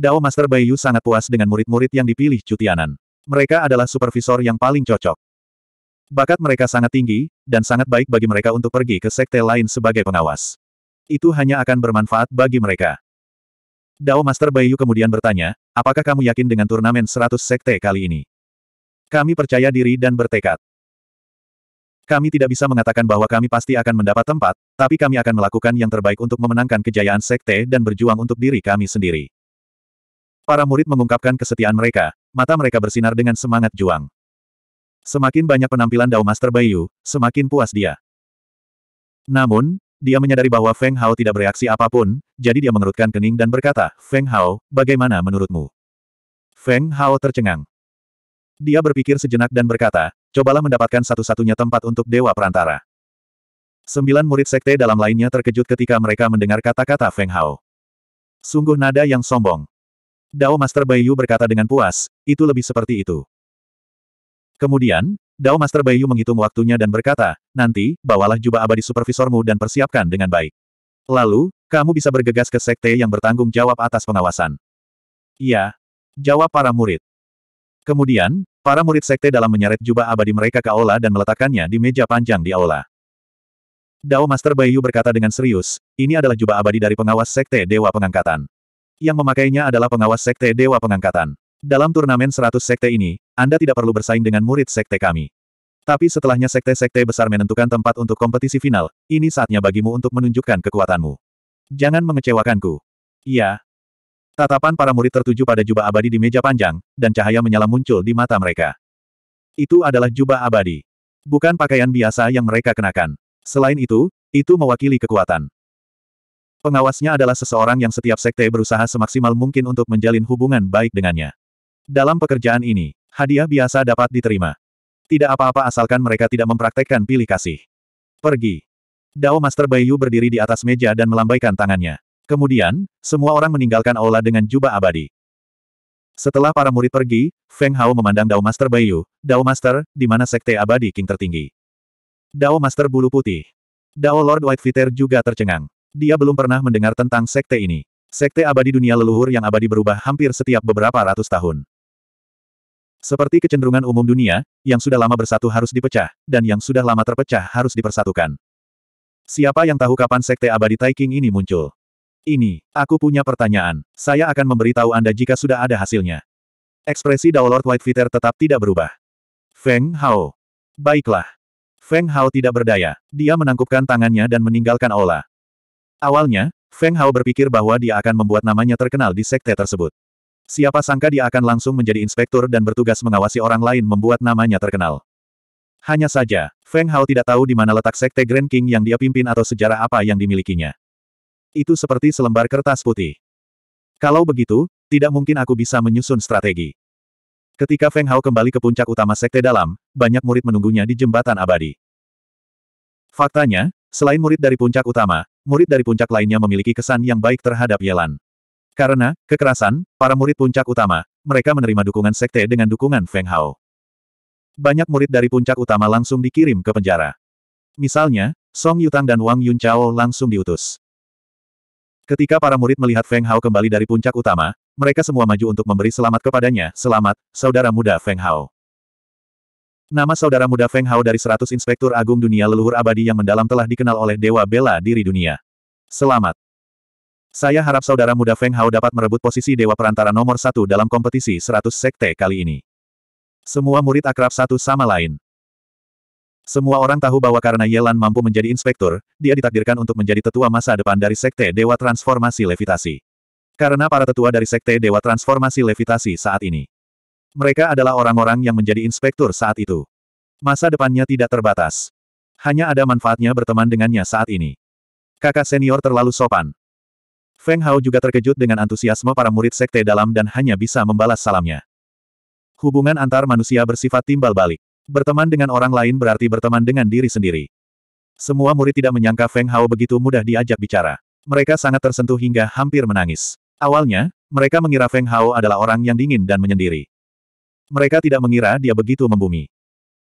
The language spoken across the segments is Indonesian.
Dao Master Bayu sangat puas dengan murid-murid yang dipilih Cutianan. Mereka adalah supervisor yang paling cocok. Bakat mereka sangat tinggi, dan sangat baik bagi mereka untuk pergi ke sekte lain sebagai pengawas. Itu hanya akan bermanfaat bagi mereka. Dao Master Bayu kemudian bertanya, apakah kamu yakin dengan turnamen 100 sekte kali ini? Kami percaya diri dan bertekad. Kami tidak bisa mengatakan bahwa kami pasti akan mendapat tempat, tapi kami akan melakukan yang terbaik untuk memenangkan kejayaan sekte dan berjuang untuk diri kami sendiri. Para murid mengungkapkan kesetiaan mereka, mata mereka bersinar dengan semangat juang. Semakin banyak penampilan Dao Master Bayu, semakin puas dia. Namun, dia menyadari bahwa Feng Hao tidak bereaksi apapun, jadi dia mengerutkan kening dan berkata, Feng Hao, bagaimana menurutmu? Feng Hao tercengang. Dia berpikir sejenak dan berkata, cobalah mendapatkan satu-satunya tempat untuk Dewa Perantara. Sembilan murid sekte dalam lainnya terkejut ketika mereka mendengar kata-kata Feng Hao. Sungguh nada yang sombong. Dao Master Bayu berkata dengan puas, itu lebih seperti itu. Kemudian, Dao Master Bayu menghitung waktunya dan berkata, nanti, bawalah jubah abadi supervisormu dan persiapkan dengan baik. Lalu, kamu bisa bergegas ke sekte yang bertanggung jawab atas pengawasan. Iya. Jawab para murid. Kemudian, para murid sekte dalam menyeret jubah abadi mereka ke aula dan meletakkannya di meja panjang di aula. Dao Master Bayu berkata dengan serius, ini adalah jubah abadi dari pengawas sekte Dewa Pengangkatan. Yang memakainya adalah pengawas Sekte Dewa Pengangkatan. Dalam turnamen 100 sekte ini, Anda tidak perlu bersaing dengan murid sekte kami. Tapi setelahnya sekte-sekte besar menentukan tempat untuk kompetisi final, ini saatnya bagimu untuk menunjukkan kekuatanmu. Jangan mengecewakanku. Iya. Tatapan para murid tertuju pada jubah abadi di meja panjang, dan cahaya menyala muncul di mata mereka. Itu adalah jubah abadi. Bukan pakaian biasa yang mereka kenakan. Selain itu, itu mewakili kekuatan. Pengawasnya adalah seseorang yang setiap sekte berusaha semaksimal mungkin untuk menjalin hubungan baik dengannya. Dalam pekerjaan ini, hadiah biasa dapat diterima. Tidak apa-apa asalkan mereka tidak mempraktekkan pilih kasih. Pergi. Dao Master Bayu berdiri di atas meja dan melambaikan tangannya. Kemudian, semua orang meninggalkan aula dengan jubah abadi. Setelah para murid pergi, Feng Hao memandang Dao Master Bayu, Dao Master, di mana sekte abadi King tertinggi. Dao Master Bulu Putih. Dao Lord White Fitter juga tercengang. Dia belum pernah mendengar tentang sekte ini. Sekte abadi dunia leluhur yang abadi berubah hampir setiap beberapa ratus tahun. Seperti kecenderungan umum dunia, yang sudah lama bersatu harus dipecah, dan yang sudah lama terpecah harus dipersatukan. Siapa yang tahu kapan sekte abadi Taiking ini muncul? Ini, aku punya pertanyaan. Saya akan memberitahu Anda jika sudah ada hasilnya. Ekspresi Daolord White Feather tetap tidak berubah. Feng Hao. Baiklah. Feng Hao tidak berdaya. Dia menangkupkan tangannya dan meninggalkan aula. Awalnya, Feng Hao berpikir bahwa dia akan membuat namanya terkenal di sekte tersebut. Siapa sangka dia akan langsung menjadi inspektur dan bertugas mengawasi orang lain membuat namanya terkenal. Hanya saja, Feng Hao tidak tahu di mana letak sekte Grand King yang dia pimpin atau sejarah apa yang dimilikinya. Itu seperti selembar kertas putih. Kalau begitu, tidak mungkin aku bisa menyusun strategi. Ketika Feng Hao kembali ke puncak utama sekte dalam, banyak murid menunggunya di jembatan abadi. Faktanya, selain murid dari puncak utama, murid dari puncak lainnya memiliki kesan yang baik terhadap Yelan. Karena, kekerasan, para murid puncak utama, mereka menerima dukungan sekte dengan dukungan Feng Hao. Banyak murid dari puncak utama langsung dikirim ke penjara. Misalnya, Song Yutang dan Wang Yun Chao langsung diutus. Ketika para murid melihat Feng Hao kembali dari puncak utama, mereka semua maju untuk memberi selamat kepadanya, selamat, saudara muda Feng Hao. Nama saudara muda Feng Hao dari seratus Inspektur Agung Dunia Leluhur Abadi yang mendalam telah dikenal oleh Dewa Bela Diri Dunia. Selamat. Saya harap saudara muda Feng Hao dapat merebut posisi Dewa Perantara nomor satu dalam kompetisi seratus Sekte kali ini. Semua murid akrab satu sama lain. Semua orang tahu bahwa karena Yelan mampu menjadi inspektur, dia ditakdirkan untuk menjadi tetua masa depan dari Sekte Dewa Transformasi Levitasi. Karena para tetua dari Sekte Dewa Transformasi Levitasi saat ini mereka adalah orang-orang yang menjadi inspektur saat itu. Masa depannya tidak terbatas. Hanya ada manfaatnya berteman dengannya saat ini. Kakak senior terlalu sopan. Feng Hao juga terkejut dengan antusiasme para murid sekte dalam dan hanya bisa membalas salamnya. Hubungan antar manusia bersifat timbal balik. Berteman dengan orang lain berarti berteman dengan diri sendiri. Semua murid tidak menyangka Feng Hao begitu mudah diajak bicara. Mereka sangat tersentuh hingga hampir menangis. Awalnya, mereka mengira Feng Hao adalah orang yang dingin dan menyendiri. Mereka tidak mengira dia begitu membumi.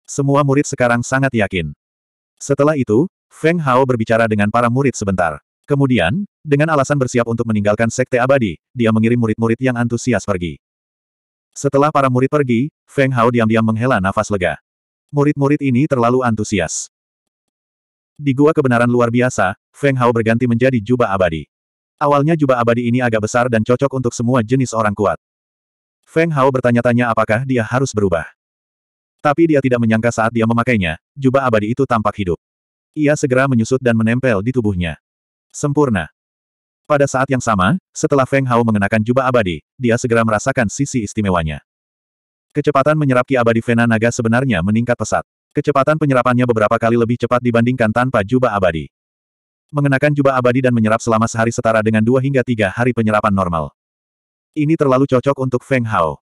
Semua murid sekarang sangat yakin. Setelah itu, Feng Hao berbicara dengan para murid sebentar. Kemudian, dengan alasan bersiap untuk meninggalkan sekte abadi, dia mengirim murid-murid yang antusias pergi. Setelah para murid pergi, Feng Hao diam-diam menghela nafas lega. Murid-murid ini terlalu antusias. Di gua kebenaran luar biasa, Feng Hao berganti menjadi jubah abadi. Awalnya jubah abadi ini agak besar dan cocok untuk semua jenis orang kuat. Feng Hao bertanya-tanya apakah dia harus berubah. Tapi dia tidak menyangka saat dia memakainya, jubah abadi itu tampak hidup. Ia segera menyusut dan menempel di tubuhnya. Sempurna. Pada saat yang sama, setelah Feng Hao mengenakan jubah abadi, dia segera merasakan sisi istimewanya. Kecepatan menyerap ki abadi Vena Naga sebenarnya meningkat pesat. Kecepatan penyerapannya beberapa kali lebih cepat dibandingkan tanpa jubah abadi. Mengenakan jubah abadi dan menyerap selama sehari setara dengan dua hingga tiga hari penyerapan normal. Ini terlalu cocok untuk Feng Hao.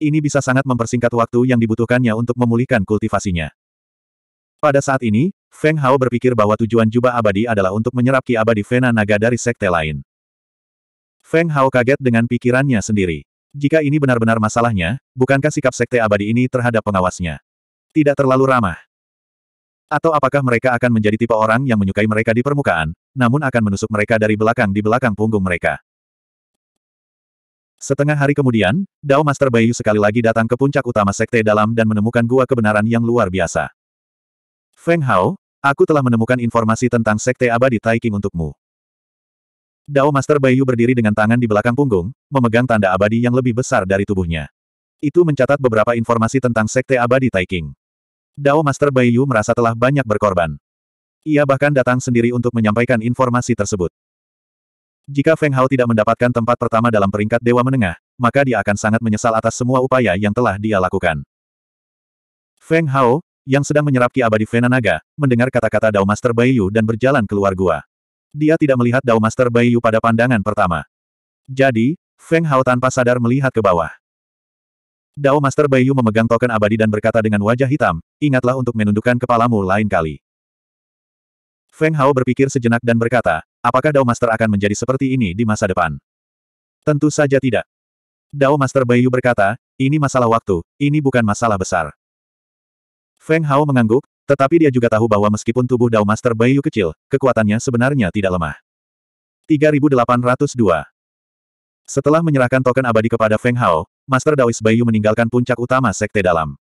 Ini bisa sangat mempersingkat waktu yang dibutuhkannya untuk memulihkan kultivasinya. Pada saat ini, Feng Hao berpikir bahwa tujuan jubah abadi adalah untuk menyerap ki abadi Vena Naga dari sekte lain. Feng Hao kaget dengan pikirannya sendiri. Jika ini benar-benar masalahnya, bukankah sikap sekte abadi ini terhadap pengawasnya? Tidak terlalu ramah. Atau apakah mereka akan menjadi tipe orang yang menyukai mereka di permukaan, namun akan menusuk mereka dari belakang di belakang punggung mereka? Setengah hari kemudian, Dao Master Bayu sekali lagi datang ke puncak utama Sekte Dalam dan menemukan gua kebenaran yang luar biasa. Feng Hao, aku telah menemukan informasi tentang Sekte Abadi Taiking untukmu. Dao Master Bayu berdiri dengan tangan di belakang punggung, memegang tanda abadi yang lebih besar dari tubuhnya. Itu mencatat beberapa informasi tentang Sekte Abadi Taiking. Dao Master Bayu merasa telah banyak berkorban. Ia bahkan datang sendiri untuk menyampaikan informasi tersebut. Jika Feng Hao tidak mendapatkan tempat pertama dalam peringkat Dewa Menengah, maka dia akan sangat menyesal atas semua upaya yang telah dia lakukan. Feng Hao, yang sedang menyerap Ki Abadi Vena Naga, mendengar kata-kata Dao Master Baiyu dan berjalan keluar gua. Dia tidak melihat Dao Master Baiyu pada pandangan pertama. Jadi, Feng Hao tanpa sadar melihat ke bawah. Dao Master Baiyu memegang token abadi dan berkata dengan wajah hitam, ingatlah untuk menundukkan kepalamu lain kali. Feng Hao berpikir sejenak dan berkata, Apakah Dao Master akan menjadi seperti ini di masa depan? Tentu saja tidak. Dao Master Bayu berkata, ini masalah waktu, ini bukan masalah besar. Feng Hao mengangguk, tetapi dia juga tahu bahwa meskipun tubuh Dao Master Bayu kecil, kekuatannya sebenarnya tidak lemah. 3802 Setelah menyerahkan token abadi kepada Feng Hao, Master Daois Bayu meninggalkan puncak utama Sekte Dalam.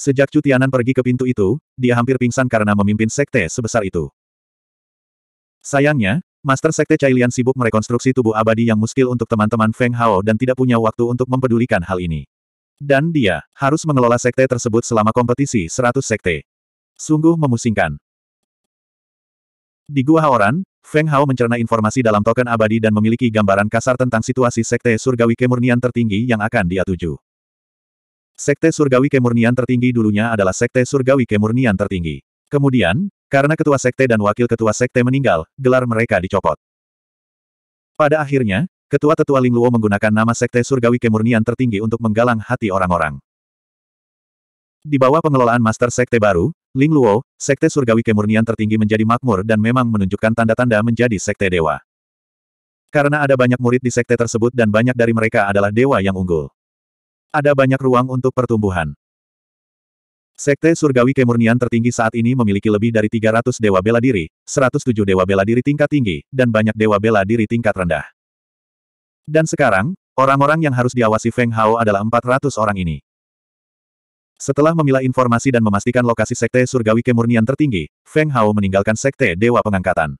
Sejak Cutianan pergi ke pintu itu, dia hampir pingsan karena memimpin Sekte sebesar itu. Sayangnya, Master Sekte Cailian sibuk merekonstruksi tubuh abadi yang muskil untuk teman-teman Feng Hao dan tidak punya waktu untuk mempedulikan hal ini. Dan dia, harus mengelola sekte tersebut selama kompetisi 100 sekte. Sungguh memusingkan. Di Gua Haoran, Feng Hao mencerna informasi dalam token abadi dan memiliki gambaran kasar tentang situasi sekte surgawi kemurnian tertinggi yang akan dia tuju. Sekte surgawi kemurnian tertinggi dulunya adalah sekte surgawi kemurnian tertinggi. Kemudian, karena ketua sekte dan wakil ketua sekte meninggal, gelar mereka dicopot. Pada akhirnya, ketua tetua Luo menggunakan nama sekte surgawi kemurnian tertinggi untuk menggalang hati orang-orang. Di bawah pengelolaan master sekte baru, Ling Luo, sekte surgawi kemurnian tertinggi menjadi makmur dan memang menunjukkan tanda-tanda menjadi sekte dewa. Karena ada banyak murid di sekte tersebut dan banyak dari mereka adalah dewa yang unggul. Ada banyak ruang untuk pertumbuhan. Sekte Surgawi Kemurnian tertinggi saat ini memiliki lebih dari 300 dewa bela diri, 107 dewa bela diri tingkat tinggi, dan banyak dewa bela diri tingkat rendah. Dan sekarang, orang-orang yang harus diawasi Feng Hao adalah 400 orang ini. Setelah memilah informasi dan memastikan lokasi Sekte Surgawi Kemurnian tertinggi, Feng Hao meninggalkan Sekte Dewa Pengangkatan.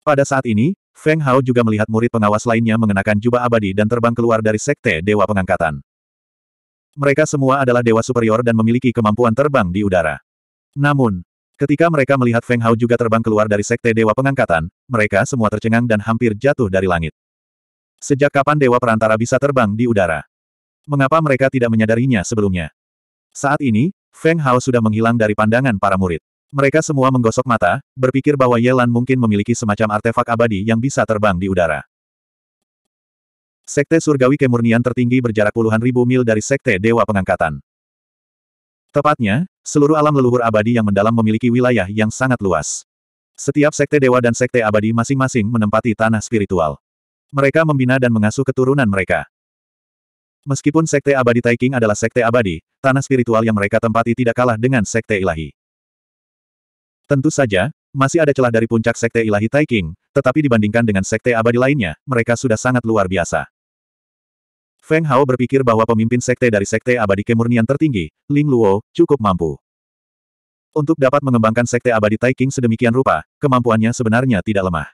Pada saat ini, Feng Hao juga melihat murid pengawas lainnya mengenakan jubah abadi dan terbang keluar dari Sekte Dewa Pengangkatan. Mereka semua adalah dewa superior dan memiliki kemampuan terbang di udara. Namun, ketika mereka melihat Feng Hao juga terbang keluar dari sekte dewa pengangkatan, mereka semua tercengang dan hampir jatuh dari langit. Sejak kapan dewa perantara bisa terbang di udara? Mengapa mereka tidak menyadarinya sebelumnya? Saat ini, Feng Hao sudah menghilang dari pandangan para murid. Mereka semua menggosok mata, berpikir bahwa Yelan mungkin memiliki semacam artefak abadi yang bisa terbang di udara. Sekte surgawi kemurnian tertinggi berjarak puluhan ribu mil dari sekte Dewa Pengangkatan. Tepatnya, seluruh alam leluhur abadi yang mendalam memiliki wilayah yang sangat luas. Setiap sekte dewa dan sekte abadi masing-masing menempati tanah spiritual. Mereka membina dan mengasuh keturunan mereka. Meskipun sekte abadi Taiking adalah sekte abadi, tanah spiritual yang mereka tempati tidak kalah dengan sekte ilahi. Tentu saja, masih ada celah dari puncak sekte ilahi Taiking, tetapi dibandingkan dengan sekte abadi lainnya, mereka sudah sangat luar biasa. Feng Hao berpikir bahwa pemimpin sekte dari sekte abadi kemurnian tertinggi, Ling Luo, cukup mampu. Untuk dapat mengembangkan sekte abadi Taiking sedemikian rupa, kemampuannya sebenarnya tidak lemah.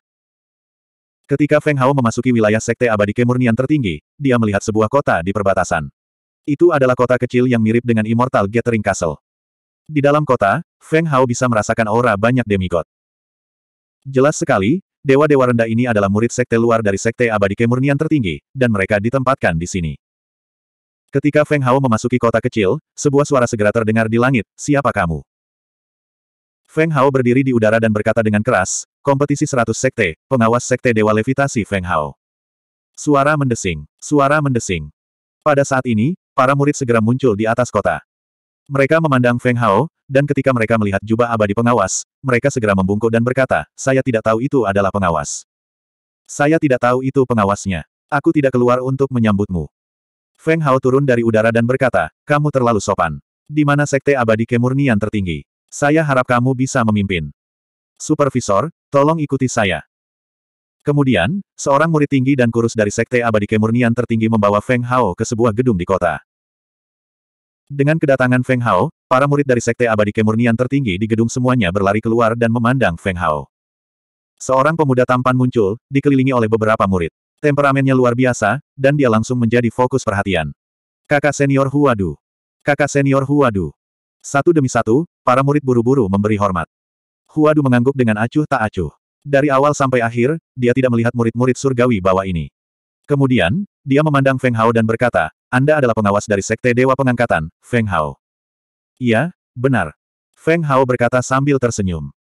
Ketika Feng Hao memasuki wilayah sekte abadi kemurnian tertinggi, dia melihat sebuah kota di perbatasan. Itu adalah kota kecil yang mirip dengan Immortal Gathering Castle. Di dalam kota, Feng Hao bisa merasakan aura banyak demigod. Jelas sekali, dewa-dewa rendah ini adalah murid sekte luar dari sekte abadi kemurnian tertinggi, dan mereka ditempatkan di sini. Ketika Feng Hao memasuki kota kecil, sebuah suara segera terdengar di langit, siapa kamu? Feng Hao berdiri di udara dan berkata dengan keras, kompetisi 100 sekte, pengawas sekte dewa levitasi Feng Hao. Suara mendesing, suara mendesing. Pada saat ini, para murid segera muncul di atas kota. Mereka memandang Feng Hao, dan ketika mereka melihat jubah abadi pengawas, mereka segera membungkuk dan berkata, saya tidak tahu itu adalah pengawas. Saya tidak tahu itu pengawasnya. Aku tidak keluar untuk menyambutmu. Feng Hao turun dari udara dan berkata, kamu terlalu sopan. Di mana sekte abadi kemurnian tertinggi? Saya harap kamu bisa memimpin. Supervisor, tolong ikuti saya. Kemudian, seorang murid tinggi dan kurus dari sekte abadi kemurnian tertinggi membawa Feng Hao ke sebuah gedung di kota. Dengan kedatangan Feng Hao, para murid dari Sekte Abadi Kemurnian tertinggi di gedung semuanya berlari keluar dan memandang Feng Hao. Seorang pemuda tampan muncul, dikelilingi oleh beberapa murid. Temperamennya luar biasa, dan dia langsung menjadi fokus perhatian. Kakak senior Huadu. Kakak senior Huadu. Satu demi satu, para murid buru-buru memberi hormat. Huadu mengangguk dengan acuh tak acuh. Dari awal sampai akhir, dia tidak melihat murid-murid surgawi bawah ini. Kemudian, dia memandang Feng Hao dan berkata, anda adalah pengawas dari Sekte Dewa Pengangkatan, Feng Hao. Iya, benar. Feng Hao berkata sambil tersenyum.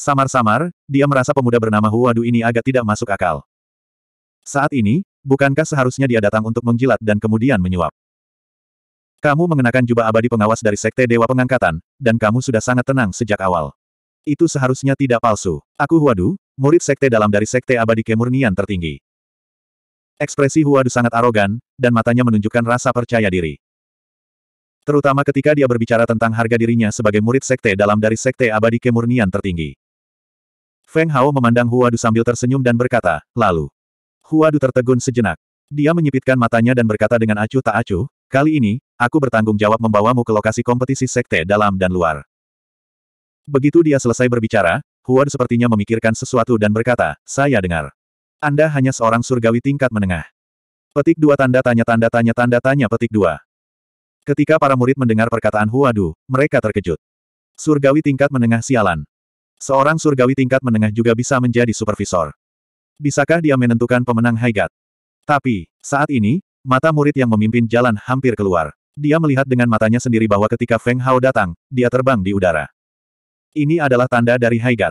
Samar-samar, dia merasa pemuda bernama Huadu ini agak tidak masuk akal. Saat ini, bukankah seharusnya dia datang untuk menjilat dan kemudian menyuap? Kamu mengenakan jubah abadi pengawas dari Sekte Dewa Pengangkatan, dan kamu sudah sangat tenang sejak awal. Itu seharusnya tidak palsu. Aku Huadu, murid Sekte dalam dari Sekte Abadi Kemurnian tertinggi. Ekspresi Huadu sangat arogan, dan matanya menunjukkan rasa percaya diri. Terutama ketika dia berbicara tentang harga dirinya sebagai murid sekte dalam dari sekte abadi kemurnian tertinggi. Feng Hao memandang Huadu sambil tersenyum dan berkata, lalu. Huadu tertegun sejenak. Dia menyipitkan matanya dan berkata dengan acuh tak acuh, kali ini, aku bertanggung jawab membawamu ke lokasi kompetisi sekte dalam dan luar. Begitu dia selesai berbicara, Huadu sepertinya memikirkan sesuatu dan berkata, saya dengar. Anda hanya seorang surgawi tingkat menengah. Petik dua tanda tanya tanda tanya tanda tanya petik dua. Ketika para murid mendengar perkataan Huadu, mereka terkejut. Surgawi tingkat menengah sialan. Seorang surgawi tingkat menengah juga bisa menjadi supervisor. Bisakah dia menentukan pemenang Haigat? Tapi, saat ini, mata murid yang memimpin jalan hampir keluar. Dia melihat dengan matanya sendiri bahwa ketika Feng Hao datang, dia terbang di udara. Ini adalah tanda dari Haigat.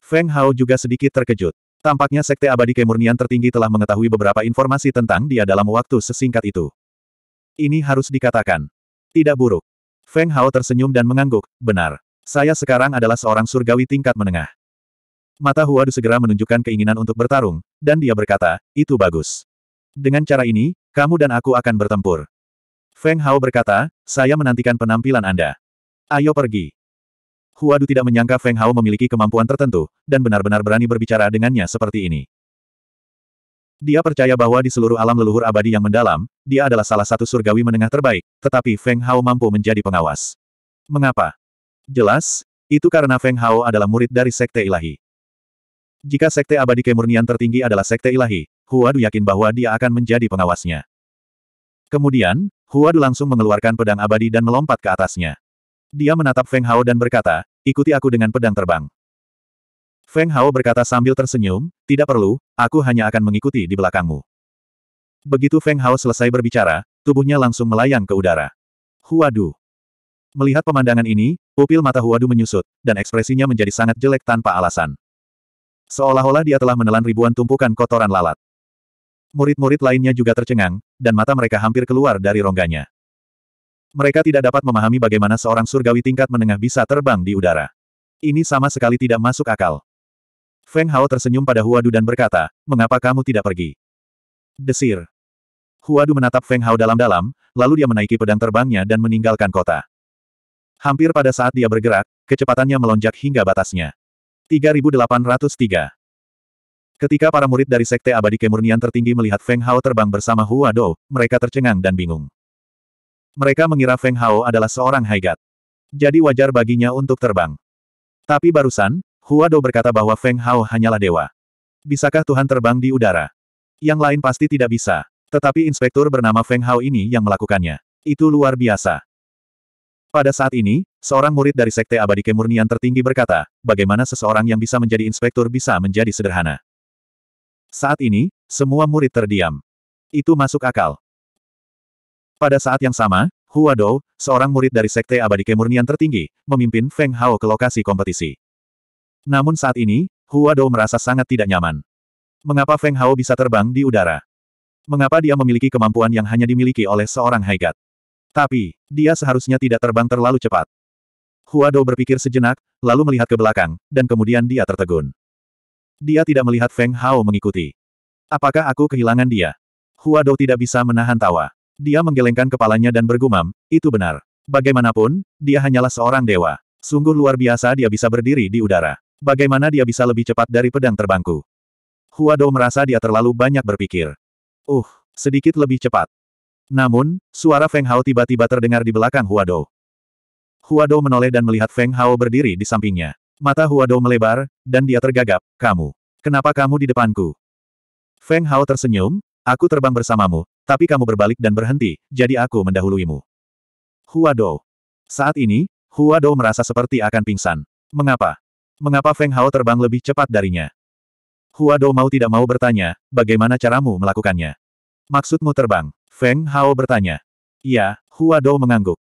Feng Hao juga sedikit terkejut. Tampaknya Sekte Abadi Kemurnian tertinggi telah mengetahui beberapa informasi tentang dia dalam waktu sesingkat itu. Ini harus dikatakan. Tidak buruk. Feng Hao tersenyum dan mengangguk, benar. Saya sekarang adalah seorang surgawi tingkat menengah. Mata Huadu segera menunjukkan keinginan untuk bertarung, dan dia berkata, itu bagus. Dengan cara ini, kamu dan aku akan bertempur. Feng Hao berkata, saya menantikan penampilan Anda. Ayo pergi. Huadu tidak menyangka Feng Hao memiliki kemampuan tertentu, dan benar-benar berani berbicara dengannya seperti ini. Dia percaya bahwa di seluruh alam leluhur abadi yang mendalam, dia adalah salah satu surgawi menengah terbaik, tetapi Feng Hao mampu menjadi pengawas. Mengapa? Jelas, itu karena Feng Hao adalah murid dari Sekte Ilahi. Jika Sekte Abadi Kemurnian tertinggi adalah Sekte Ilahi, Huadu yakin bahwa dia akan menjadi pengawasnya. Kemudian, Huadu langsung mengeluarkan pedang abadi dan melompat ke atasnya. Dia menatap Feng Hao dan berkata, ikuti aku dengan pedang terbang. Feng Hao berkata sambil tersenyum, tidak perlu, aku hanya akan mengikuti di belakangmu. Begitu Feng Hao selesai berbicara, tubuhnya langsung melayang ke udara. Huadu. Melihat pemandangan ini, pupil mata Huadu menyusut, dan ekspresinya menjadi sangat jelek tanpa alasan. Seolah-olah dia telah menelan ribuan tumpukan kotoran lalat. Murid-murid lainnya juga tercengang, dan mata mereka hampir keluar dari rongganya mereka tidak dapat memahami bagaimana seorang surgawi tingkat menengah bisa terbang di udara. Ini sama sekali tidak masuk akal. Feng Hao tersenyum pada Huadu dan berkata, mengapa kamu tidak pergi? Desir. Huadu menatap Feng Hao dalam-dalam, lalu dia menaiki pedang terbangnya dan meninggalkan kota. Hampir pada saat dia bergerak, kecepatannya melonjak hingga batasnya. 3803 Ketika para murid dari Sekte Abadi Kemurnian Tertinggi melihat Feng Hao terbang bersama Hua mereka tercengang dan bingung. Mereka mengira Feng Hao adalah seorang haigat. Jadi wajar baginya untuk terbang. Tapi barusan, Hua Dou berkata bahwa Feng Hao hanyalah dewa. Bisakah Tuhan terbang di udara? Yang lain pasti tidak bisa. Tetapi inspektur bernama Feng Hao ini yang melakukannya. Itu luar biasa. Pada saat ini, seorang murid dari Sekte Abadi Kemurnian tertinggi berkata, bagaimana seseorang yang bisa menjadi inspektur bisa menjadi sederhana. Saat ini, semua murid terdiam. Itu masuk akal. Pada saat yang sama, Hua Dou, seorang murid dari Sekte Abadi Kemurnian tertinggi, memimpin Feng Hao ke lokasi kompetisi. Namun saat ini, Hua Dou merasa sangat tidak nyaman. Mengapa Feng Hao bisa terbang di udara? Mengapa dia memiliki kemampuan yang hanya dimiliki oleh seorang Haigat? Tapi, dia seharusnya tidak terbang terlalu cepat. Hua Dou berpikir sejenak, lalu melihat ke belakang, dan kemudian dia tertegun. Dia tidak melihat Feng Hao mengikuti. Apakah aku kehilangan dia? Hua Dou tidak bisa menahan tawa. Dia menggelengkan kepalanya dan bergumam, itu benar. Bagaimanapun, dia hanyalah seorang dewa. Sungguh luar biasa dia bisa berdiri di udara. Bagaimana dia bisa lebih cepat dari pedang terbangku? Huado merasa dia terlalu banyak berpikir. Uh, sedikit lebih cepat. Namun, suara Feng Hao tiba-tiba terdengar di belakang Huado. Huado menoleh dan melihat Feng Hao berdiri di sampingnya. Mata Huado melebar, dan dia tergagap, kamu. Kenapa kamu di depanku? Feng Hao tersenyum, Aku terbang bersamamu, tapi kamu berbalik dan berhenti, jadi aku mendahuluimu. Hua Dou. Saat ini, Hua Dou merasa seperti akan pingsan. Mengapa? Mengapa Feng Hao terbang lebih cepat darinya? Hua Dou mau tidak mau bertanya, bagaimana caramu melakukannya? Maksudmu terbang? Feng Hao bertanya. Ya, Hua Dou mengangguk.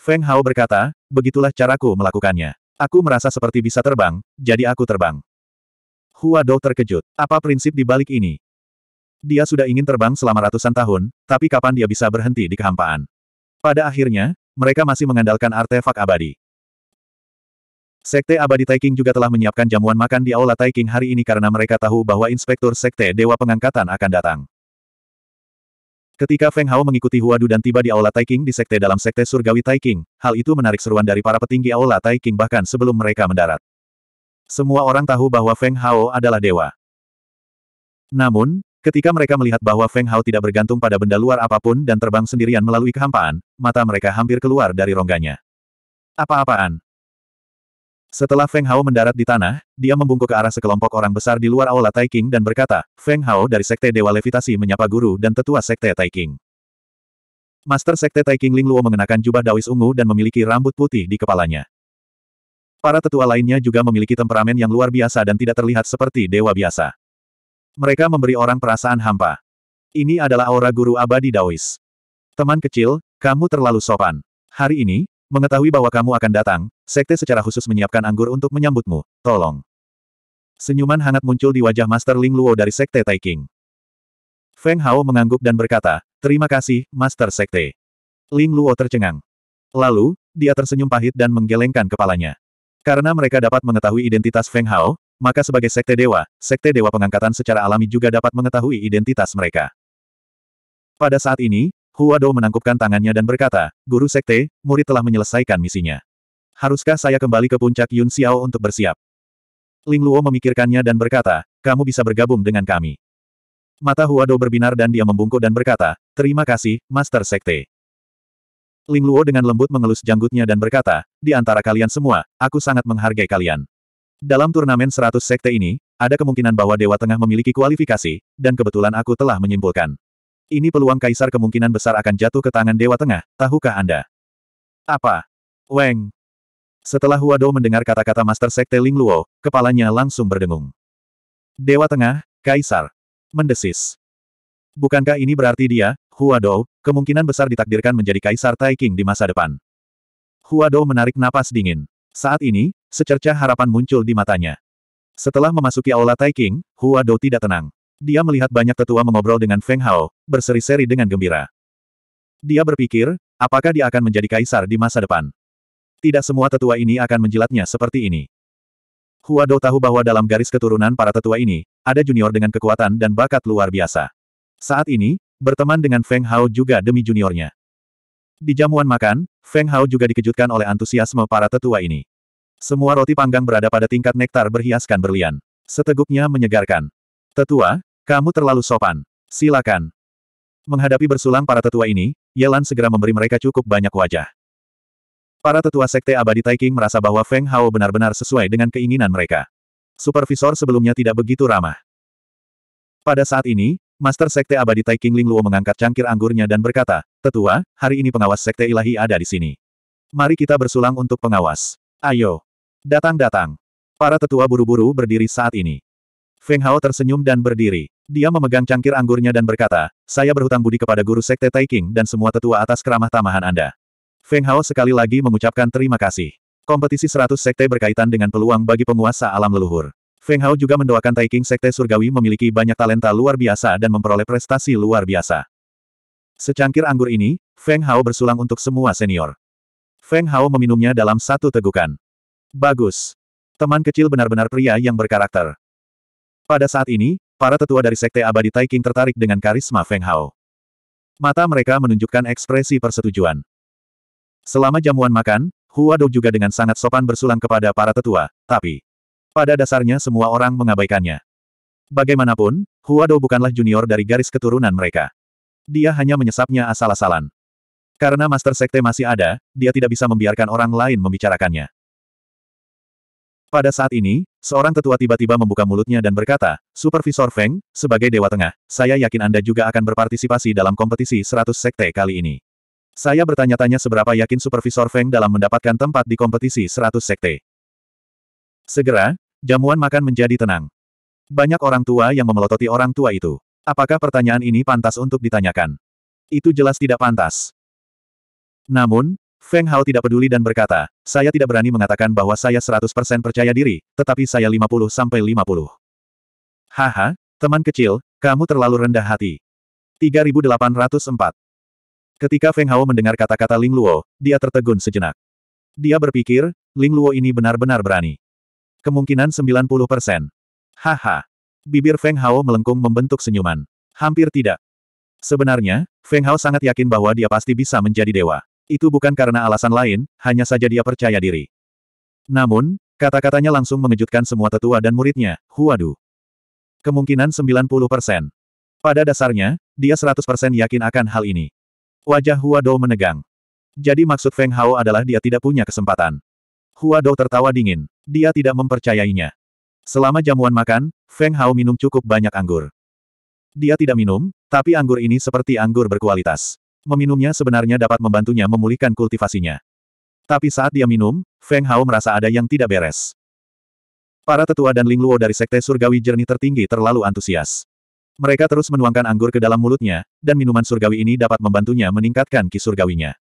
Feng Hao berkata, begitulah caraku melakukannya. Aku merasa seperti bisa terbang, jadi aku terbang. Hua Dou terkejut. Apa prinsip di balik ini? Dia sudah ingin terbang selama ratusan tahun, tapi kapan dia bisa berhenti di kehampaan? Pada akhirnya, mereka masih mengandalkan artefak abadi. Sekte Abadi Taiking juga telah menyiapkan jamuan makan di Aula Taiking hari ini karena mereka tahu bahwa Inspektur Sekte Dewa Pengangkatan akan datang. Ketika Feng Hao mengikuti Huadu dan tiba di Aula Taiking di Sekte dalam Sekte Surgawi Taiking, hal itu menarik seruan dari para petinggi Aula Taiking bahkan sebelum mereka mendarat. Semua orang tahu bahwa Feng Hao adalah dewa. Namun, Ketika mereka melihat bahwa Feng Hao tidak bergantung pada benda luar apapun dan terbang sendirian melalui kehampaan, mata mereka hampir keluar dari rongganya. Apa-apaan? Setelah Feng Hao mendarat di tanah, dia membungkuk ke arah sekelompok orang besar di luar aula Taiking dan berkata, Feng Hao dari Sekte Dewa Levitasi menyapa guru dan tetua Sekte Taiking. Master Sekte Taiking Ling Luo mengenakan jubah dawis ungu dan memiliki rambut putih di kepalanya. Para tetua lainnya juga memiliki temperamen yang luar biasa dan tidak terlihat seperti dewa biasa. Mereka memberi orang perasaan hampa. Ini adalah aura guru abadi Daois. Teman kecil, kamu terlalu sopan. Hari ini, mengetahui bahwa kamu akan datang, sekte secara khusus menyiapkan anggur untuk menyambutmu, tolong. Senyuman hangat muncul di wajah Master Ling Luo dari sekte Taiking. Feng Hao mengangguk dan berkata, terima kasih, Master Sekte. Ling Luo tercengang. Lalu, dia tersenyum pahit dan menggelengkan kepalanya. Karena mereka dapat mengetahui identitas Feng Hao, maka sebagai sekte dewa, sekte dewa pengangkatan secara alami juga dapat mengetahui identitas mereka. Pada saat ini, Huado menangkupkan tangannya dan berkata, Guru Sekte, murid telah menyelesaikan misinya. Haruskah saya kembali ke puncak Yun Xiao untuk bersiap? Ling Luo memikirkannya dan berkata, kamu bisa bergabung dengan kami. Mata Huado berbinar dan dia membungkuk dan berkata, terima kasih, Master Sekte. Ling Luo dengan lembut mengelus janggutnya dan berkata, di antara kalian semua, aku sangat menghargai kalian. Dalam turnamen 100 sekte ini, ada kemungkinan bahwa Dewa Tengah memiliki kualifikasi, dan kebetulan aku telah menyimpulkan. Ini peluang Kaisar kemungkinan besar akan jatuh ke tangan Dewa Tengah, tahukah Anda? Apa? Weng. Setelah Huado mendengar kata-kata Master Sekte Ling Luo, kepalanya langsung berdengung. Dewa Tengah, Kaisar. Mendesis. Bukankah ini berarti dia, Huado, kemungkinan besar ditakdirkan menjadi Kaisar Taiking di masa depan? Huado menarik napas dingin. Saat ini, secerca harapan muncul di matanya. Setelah memasuki aula Taiking, Hua Dou tidak tenang. Dia melihat banyak tetua mengobrol dengan Feng Hao, berseri-seri dengan gembira. Dia berpikir, apakah dia akan menjadi kaisar di masa depan? Tidak semua tetua ini akan menjilatnya seperti ini. Hua Dou tahu bahwa dalam garis keturunan para tetua ini, ada junior dengan kekuatan dan bakat luar biasa. Saat ini, berteman dengan Feng Hao juga demi juniornya. Di jamuan makan, Feng Hao juga dikejutkan oleh antusiasme para tetua ini. Semua roti panggang berada pada tingkat nektar berhiaskan berlian. Seteguknya menyegarkan. Tetua, kamu terlalu sopan. Silakan. Menghadapi bersulang para tetua ini, Yelan segera memberi mereka cukup banyak wajah. Para tetua sekte abadi Taiking merasa bahwa Feng Hao benar-benar sesuai dengan keinginan mereka. Supervisor sebelumnya tidak begitu ramah. Pada saat ini, Master Sekte Abadi Tai King Ling Luo mengangkat cangkir anggurnya dan berkata, Tetua, hari ini pengawas Sekte Ilahi ada di sini. Mari kita bersulang untuk pengawas. Ayo. Datang-datang. Para tetua buru-buru berdiri saat ini. Feng Hao tersenyum dan berdiri. Dia memegang cangkir anggurnya dan berkata, saya berhutang budi kepada guru Sekte Tai dan semua tetua atas keramah tamahan Anda. Feng Hao sekali lagi mengucapkan terima kasih. Kompetisi 100 sekte berkaitan dengan peluang bagi penguasa alam leluhur. Feng Hao juga mendoakan Taiking Sekte Surgawi memiliki banyak talenta luar biasa dan memperoleh prestasi luar biasa. Secangkir anggur ini, Feng Hao bersulang untuk semua senior. Feng Hao meminumnya dalam satu tegukan. Bagus. Teman kecil benar-benar pria yang berkarakter. Pada saat ini, para tetua dari Sekte Abadi Taiking tertarik dengan karisma Feng Hao. Mata mereka menunjukkan ekspresi persetujuan. Selama jamuan makan, Hua juga dengan sangat sopan bersulang kepada para tetua, tapi pada dasarnya semua orang mengabaikannya. Bagaimanapun, Huado bukanlah junior dari garis keturunan mereka. Dia hanya menyesapnya asal-asalan. Karena Master Sekte masih ada, dia tidak bisa membiarkan orang lain membicarakannya. Pada saat ini, seorang tetua tiba-tiba membuka mulutnya dan berkata, Supervisor Feng, sebagai Dewa Tengah, saya yakin Anda juga akan berpartisipasi dalam kompetisi 100 Sekte kali ini. Saya bertanya-tanya seberapa yakin Supervisor Feng dalam mendapatkan tempat di kompetisi 100 Sekte. Segera, Jamuan makan menjadi tenang. Banyak orang tua yang memelototi orang tua itu. Apakah pertanyaan ini pantas untuk ditanyakan? Itu jelas tidak pantas. Namun, Feng Hao tidak peduli dan berkata, saya tidak berani mengatakan bahwa saya 100% percaya diri, tetapi saya 50-50. Haha, teman kecil, kamu terlalu rendah hati. 3804 Ketika Feng Hao mendengar kata-kata Ling Luo, dia tertegun sejenak. Dia berpikir, Ling Luo ini benar-benar berani. Kemungkinan 90 persen. Haha. Bibir Feng Hao melengkung membentuk senyuman. Hampir tidak. Sebenarnya, Feng Hao sangat yakin bahwa dia pasti bisa menjadi dewa. Itu bukan karena alasan lain, hanya saja dia percaya diri. Namun, kata-katanya langsung mengejutkan semua tetua dan muridnya, Huadu. Kemungkinan 90 persen. Pada dasarnya, dia 100% persen yakin akan hal ini. Wajah Huadu menegang. Jadi maksud Feng Hao adalah dia tidak punya kesempatan. Hua Dou tertawa dingin. Dia tidak mempercayainya. Selama jamuan makan, Feng Hao minum cukup banyak anggur. Dia tidak minum, tapi anggur ini seperti anggur berkualitas. Meminumnya sebenarnya dapat membantunya memulihkan kultivasinya. Tapi saat dia minum, Feng Hao merasa ada yang tidak beres. Para tetua dan Ling Luo dari Sekte Surgawi Jernih tertinggi terlalu antusias. Mereka terus menuangkan anggur ke dalam mulutnya, dan minuman surgawi ini dapat membantunya meningkatkan ki surgawinya.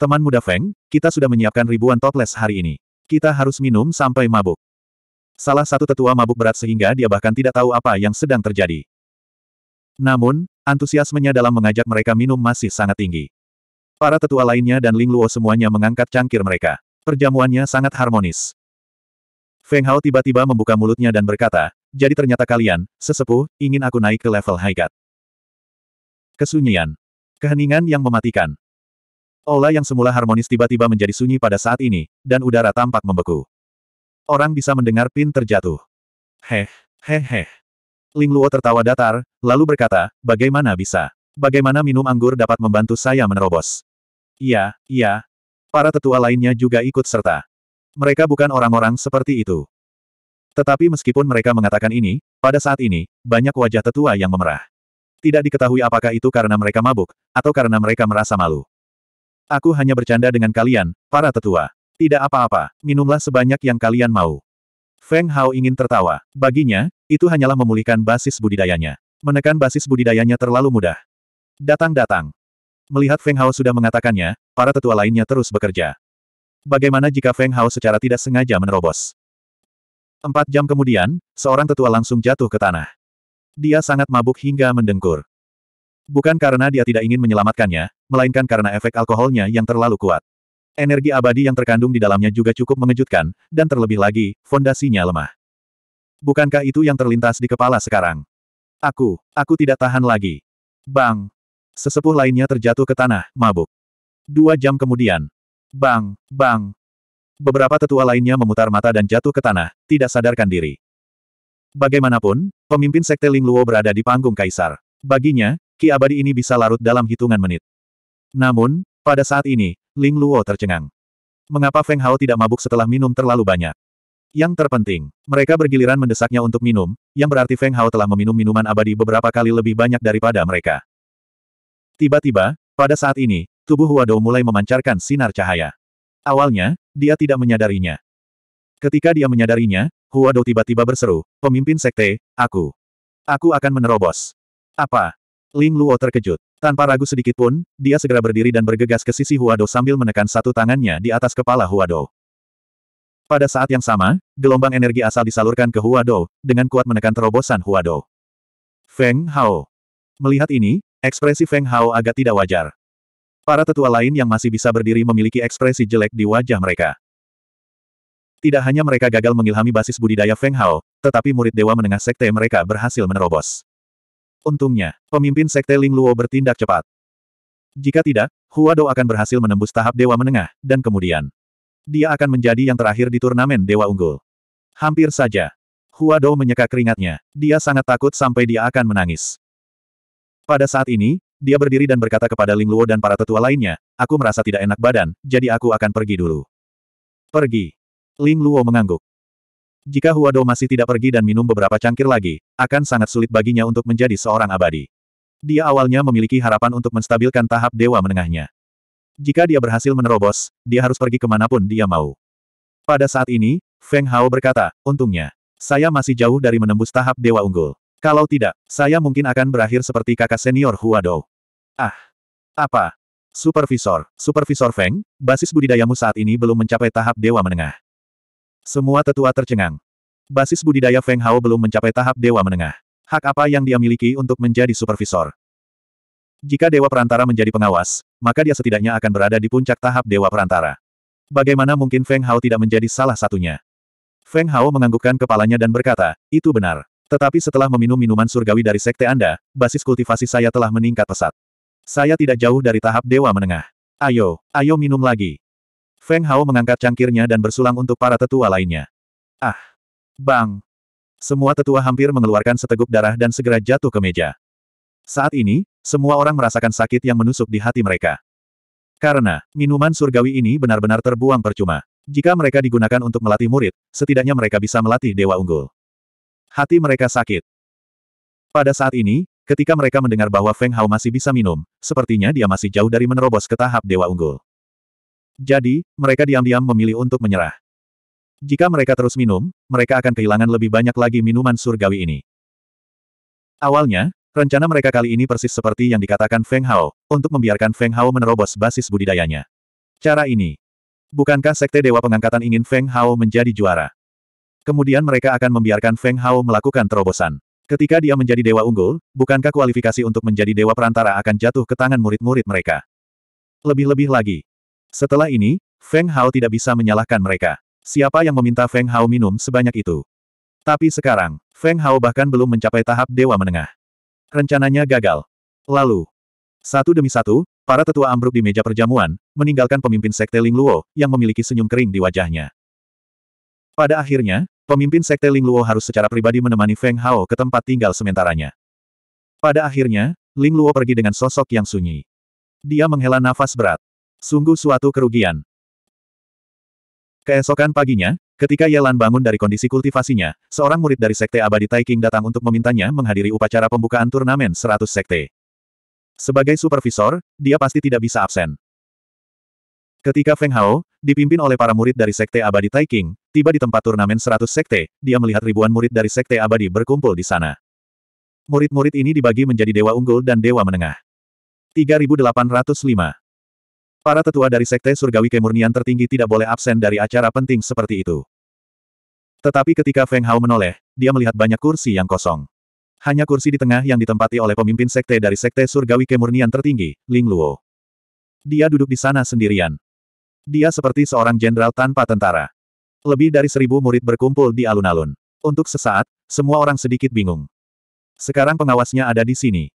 Teman muda Feng, kita sudah menyiapkan ribuan toples hari ini. Kita harus minum sampai mabuk. Salah satu tetua mabuk berat sehingga dia bahkan tidak tahu apa yang sedang terjadi. Namun, antusiasmenya dalam mengajak mereka minum masih sangat tinggi. Para tetua lainnya dan Ling Luo semuanya mengangkat cangkir mereka. Perjamuannya sangat harmonis. Feng Hao tiba-tiba membuka mulutnya dan berkata, jadi ternyata kalian, sesepuh, ingin aku naik ke level Haikat. Kesunyian. Keheningan yang mematikan. Ola yang semula harmonis tiba-tiba menjadi sunyi pada saat ini, dan udara tampak membeku. Orang bisa mendengar pin terjatuh. Heh, heh heh. Ling Luo tertawa datar, lalu berkata, bagaimana bisa? Bagaimana minum anggur dapat membantu saya menerobos? Iya, iya. Para tetua lainnya juga ikut serta. Mereka bukan orang-orang seperti itu. Tetapi meskipun mereka mengatakan ini, pada saat ini, banyak wajah tetua yang memerah. Tidak diketahui apakah itu karena mereka mabuk, atau karena mereka merasa malu. Aku hanya bercanda dengan kalian, para tetua. Tidak apa-apa, minumlah sebanyak yang kalian mau. Feng Hao ingin tertawa. Baginya, itu hanyalah memulihkan basis budidayanya. Menekan basis budidayanya terlalu mudah. Datang-datang. Melihat Feng Hao sudah mengatakannya, para tetua lainnya terus bekerja. Bagaimana jika Feng Hao secara tidak sengaja menerobos? Empat jam kemudian, seorang tetua langsung jatuh ke tanah. Dia sangat mabuk hingga mendengkur. Bukan karena dia tidak ingin menyelamatkannya, melainkan karena efek alkoholnya yang terlalu kuat. Energi abadi yang terkandung di dalamnya juga cukup mengejutkan, dan terlebih lagi, fondasinya lemah. Bukankah itu yang terlintas di kepala sekarang? Aku, aku tidak tahan lagi. Bang! Sesepuh lainnya terjatuh ke tanah, mabuk. Dua jam kemudian. Bang, bang. Beberapa tetua lainnya memutar mata dan jatuh ke tanah, tidak sadarkan diri. Bagaimanapun, pemimpin sekte Ling Luo berada di panggung kaisar. Baginya, ki abadi ini bisa larut dalam hitungan menit. Namun, pada saat ini, Ling Luo tercengang. Mengapa Feng Hao tidak mabuk setelah minum terlalu banyak? Yang terpenting, mereka bergiliran mendesaknya untuk minum, yang berarti Feng Hao telah meminum minuman abadi beberapa kali lebih banyak daripada mereka. Tiba-tiba, pada saat ini, tubuh Wadou mulai memancarkan sinar cahaya. Awalnya, dia tidak menyadarinya. Ketika dia menyadarinya, Huado tiba-tiba berseru, pemimpin sekte, aku. Aku akan menerobos. Apa? Ling Luo terkejut. Tanpa ragu sedikit pun, dia segera berdiri dan bergegas ke sisi Huado sambil menekan satu tangannya di atas kepala Huado. Pada saat yang sama, gelombang energi asal disalurkan ke Huado, dengan kuat menekan terobosan Huado. Feng Hao. Melihat ini, ekspresi Feng Hao agak tidak wajar. Para tetua lain yang masih bisa berdiri memiliki ekspresi jelek di wajah mereka. Tidak hanya mereka gagal mengilhami basis budidaya Feng Hao, tetapi murid dewa menengah sekte mereka berhasil menerobos. Untungnya, pemimpin Sekte Ling Luo bertindak cepat. Jika tidak, Hua Dou akan berhasil menembus tahap Dewa Menengah, dan kemudian dia akan menjadi yang terakhir di turnamen Dewa Unggul. Hampir saja. Hua Dou menyeka keringatnya. Dia sangat takut sampai dia akan menangis. Pada saat ini, dia berdiri dan berkata kepada Ling Luo dan para tetua lainnya, aku merasa tidak enak badan, jadi aku akan pergi dulu. Pergi. Ling Luo mengangguk. Jika Huado masih tidak pergi dan minum beberapa cangkir lagi, akan sangat sulit baginya untuk menjadi seorang abadi. Dia awalnya memiliki harapan untuk menstabilkan tahap dewa menengahnya. Jika dia berhasil menerobos, dia harus pergi kemanapun dia mau. Pada saat ini, Feng Hao berkata, untungnya, saya masih jauh dari menembus tahap dewa unggul. Kalau tidak, saya mungkin akan berakhir seperti kakak senior Huado. Ah, apa? Supervisor, Supervisor Feng, basis budidayamu saat ini belum mencapai tahap dewa menengah. Semua tetua tercengang. Basis budidaya Feng Hao belum mencapai tahap dewa menengah. Hak apa yang dia miliki untuk menjadi supervisor? Jika dewa perantara menjadi pengawas, maka dia setidaknya akan berada di puncak tahap dewa perantara. Bagaimana mungkin Feng Hao tidak menjadi salah satunya? Feng Hao menganggukkan kepalanya dan berkata, itu benar. Tetapi setelah meminum minuman surgawi dari sekte Anda, basis kultivasi saya telah meningkat pesat. Saya tidak jauh dari tahap dewa menengah. Ayo, ayo minum lagi. Feng Hao mengangkat cangkirnya dan bersulang untuk para tetua lainnya. Ah! Bang! Semua tetua hampir mengeluarkan seteguk darah dan segera jatuh ke meja. Saat ini, semua orang merasakan sakit yang menusuk di hati mereka. Karena, minuman surgawi ini benar-benar terbuang percuma. Jika mereka digunakan untuk melatih murid, setidaknya mereka bisa melatih dewa unggul. Hati mereka sakit. Pada saat ini, ketika mereka mendengar bahwa Feng Hao masih bisa minum, sepertinya dia masih jauh dari menerobos ke tahap dewa unggul. Jadi, mereka diam-diam memilih untuk menyerah. Jika mereka terus minum, mereka akan kehilangan lebih banyak lagi minuman surgawi ini. Awalnya, rencana mereka kali ini persis seperti yang dikatakan Feng Hao, untuk membiarkan Feng Hao menerobos basis budidayanya. Cara ini. Bukankah Sekte Dewa Pengangkatan ingin Feng Hao menjadi juara? Kemudian mereka akan membiarkan Feng Hao melakukan terobosan. Ketika dia menjadi dewa unggul, bukankah kualifikasi untuk menjadi dewa perantara akan jatuh ke tangan murid-murid mereka? Lebih-lebih lagi, setelah ini, Feng Hao tidak bisa menyalahkan mereka. Siapa yang meminta Feng Hao minum sebanyak itu? Tapi sekarang, Feng Hao bahkan belum mencapai tahap dewa menengah. Rencananya gagal. Lalu, satu demi satu, para tetua ambruk di meja perjamuan, meninggalkan pemimpin sekte Ling Luo, yang memiliki senyum kering di wajahnya. Pada akhirnya, pemimpin sekte Ling Luo harus secara pribadi menemani Feng Hao ke tempat tinggal sementaranya. Pada akhirnya, Ling Luo pergi dengan sosok yang sunyi. Dia menghela nafas berat. Sungguh suatu kerugian. Keesokan paginya, ketika Yelan bangun dari kondisi kultivasinya, seorang murid dari Sekte Abadi Taiking datang untuk memintanya menghadiri upacara pembukaan turnamen 100 Sekte. Sebagai supervisor, dia pasti tidak bisa absen. Ketika Feng Hao, dipimpin oleh para murid dari Sekte Abadi Taiking, tiba di tempat turnamen 100 Sekte, dia melihat ribuan murid dari Sekte Abadi berkumpul di sana. Murid-murid ini dibagi menjadi dewa unggul dan dewa menengah. 3805 Para tetua dari Sekte Surgawi Kemurnian tertinggi tidak boleh absen dari acara penting seperti itu. Tetapi ketika Feng Hao menoleh, dia melihat banyak kursi yang kosong. Hanya kursi di tengah yang ditempati oleh pemimpin sekte dari Sekte Surgawi Kemurnian tertinggi, Ling Luo. Dia duduk di sana sendirian. Dia seperti seorang jenderal tanpa tentara. Lebih dari seribu murid berkumpul di alun-alun. Untuk sesaat, semua orang sedikit bingung. Sekarang pengawasnya ada di sini.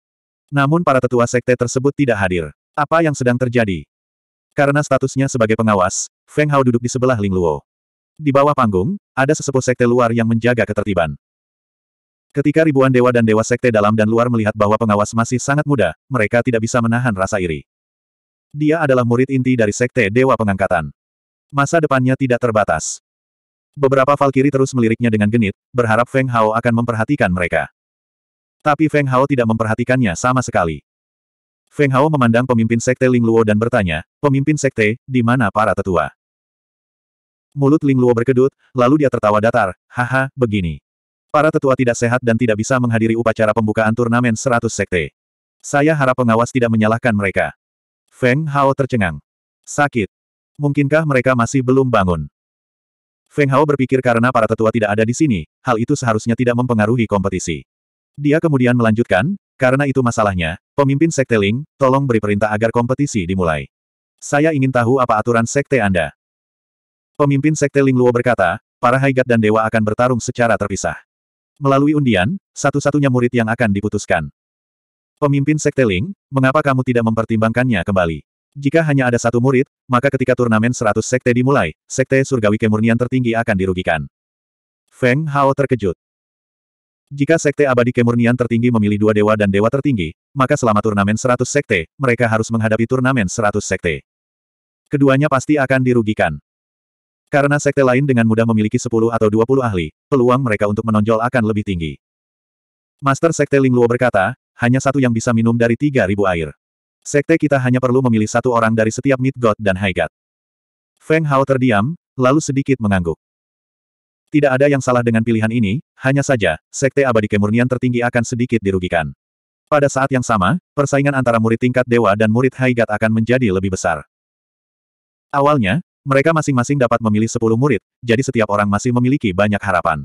Namun para tetua sekte tersebut tidak hadir. Apa yang sedang terjadi? Karena statusnya sebagai pengawas, Feng Hao duduk di sebelah Ling Luo. Di bawah panggung, ada sesepuh sekte luar yang menjaga ketertiban. Ketika ribuan dewa dan dewa sekte dalam dan luar melihat bahwa pengawas masih sangat muda, mereka tidak bisa menahan rasa iri. Dia adalah murid inti dari sekte dewa pengangkatan. Masa depannya tidak terbatas. Beberapa Valkyrie terus meliriknya dengan genit, berharap Feng Hao akan memperhatikan mereka. Tapi Feng Hao tidak memperhatikannya sama sekali. Feng Hao memandang pemimpin sekte Ling Luo dan bertanya, pemimpin sekte, di mana para tetua? Mulut Ling Luo berkedut, lalu dia tertawa datar, haha, begini. Para tetua tidak sehat dan tidak bisa menghadiri upacara pembukaan turnamen 100 sekte. Saya harap pengawas tidak menyalahkan mereka. Feng Hao tercengang. Sakit. Mungkinkah mereka masih belum bangun? Feng Hao berpikir karena para tetua tidak ada di sini, hal itu seharusnya tidak mempengaruhi kompetisi. Dia kemudian melanjutkan, karena itu masalahnya, Pemimpin Sekte Ling, tolong beri perintah agar kompetisi dimulai. Saya ingin tahu apa aturan Sekte Anda. Pemimpin Sekte Ling Luo berkata, para Haigat dan Dewa akan bertarung secara terpisah. Melalui undian, satu-satunya murid yang akan diputuskan. Pemimpin Sekte Ling, mengapa kamu tidak mempertimbangkannya kembali? Jika hanya ada satu murid, maka ketika turnamen 100 sekte dimulai, sekte surgawi kemurnian tertinggi akan dirugikan. Feng Hao terkejut. Jika sekte abadi kemurnian tertinggi memilih dua dewa dan dewa tertinggi, maka selama turnamen 100 sekte, mereka harus menghadapi turnamen 100 sekte. Keduanya pasti akan dirugikan. Karena sekte lain dengan mudah memiliki 10 atau 20 ahli, peluang mereka untuk menonjol akan lebih tinggi. Master Sekte Lingluo berkata, hanya satu yang bisa minum dari 3.000 air. Sekte kita hanya perlu memilih satu orang dari setiap Mid God dan High God. Feng Hao terdiam, lalu sedikit mengangguk. Tidak ada yang salah dengan pilihan ini, hanya saja, Sekte Abadi Kemurnian tertinggi akan sedikit dirugikan. Pada saat yang sama, persaingan antara murid tingkat dewa dan murid Haigat akan menjadi lebih besar. Awalnya, mereka masing-masing dapat memilih 10 murid, jadi setiap orang masih memiliki banyak harapan.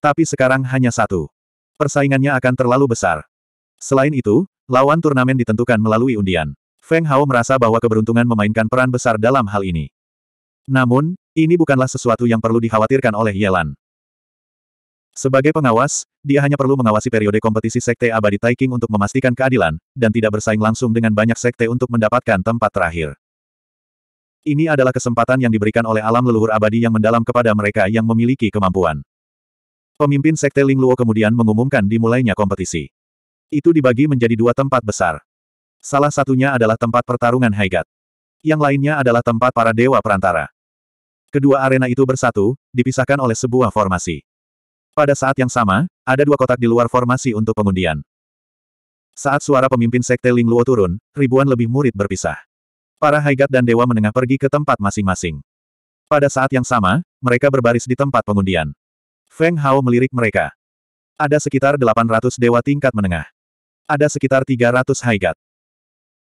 Tapi sekarang hanya satu. Persaingannya akan terlalu besar. Selain itu, lawan turnamen ditentukan melalui undian. Feng Hao merasa bahwa keberuntungan memainkan peran besar dalam hal ini. Namun, ini bukanlah sesuatu yang perlu dikhawatirkan oleh Yelan. Sebagai pengawas, dia hanya perlu mengawasi periode kompetisi Sekte Abadi Taiking untuk memastikan keadilan, dan tidak bersaing langsung dengan banyak sekte untuk mendapatkan tempat terakhir. Ini adalah kesempatan yang diberikan oleh alam leluhur abadi yang mendalam kepada mereka yang memiliki kemampuan. Pemimpin Sekte Ling Luo kemudian mengumumkan dimulainya kompetisi. Itu dibagi menjadi dua tempat besar. Salah satunya adalah tempat pertarungan Haigat. Yang lainnya adalah tempat para dewa perantara. Kedua arena itu bersatu, dipisahkan oleh sebuah formasi. Pada saat yang sama, ada dua kotak di luar formasi untuk pengundian. Saat suara pemimpin sekte Ling Luo turun, ribuan lebih murid berpisah. Para haigat dan dewa menengah pergi ke tempat masing-masing. Pada saat yang sama, mereka berbaris di tempat pengundian. Feng Hao melirik mereka. Ada sekitar 800 dewa tingkat menengah. Ada sekitar 300 haigat.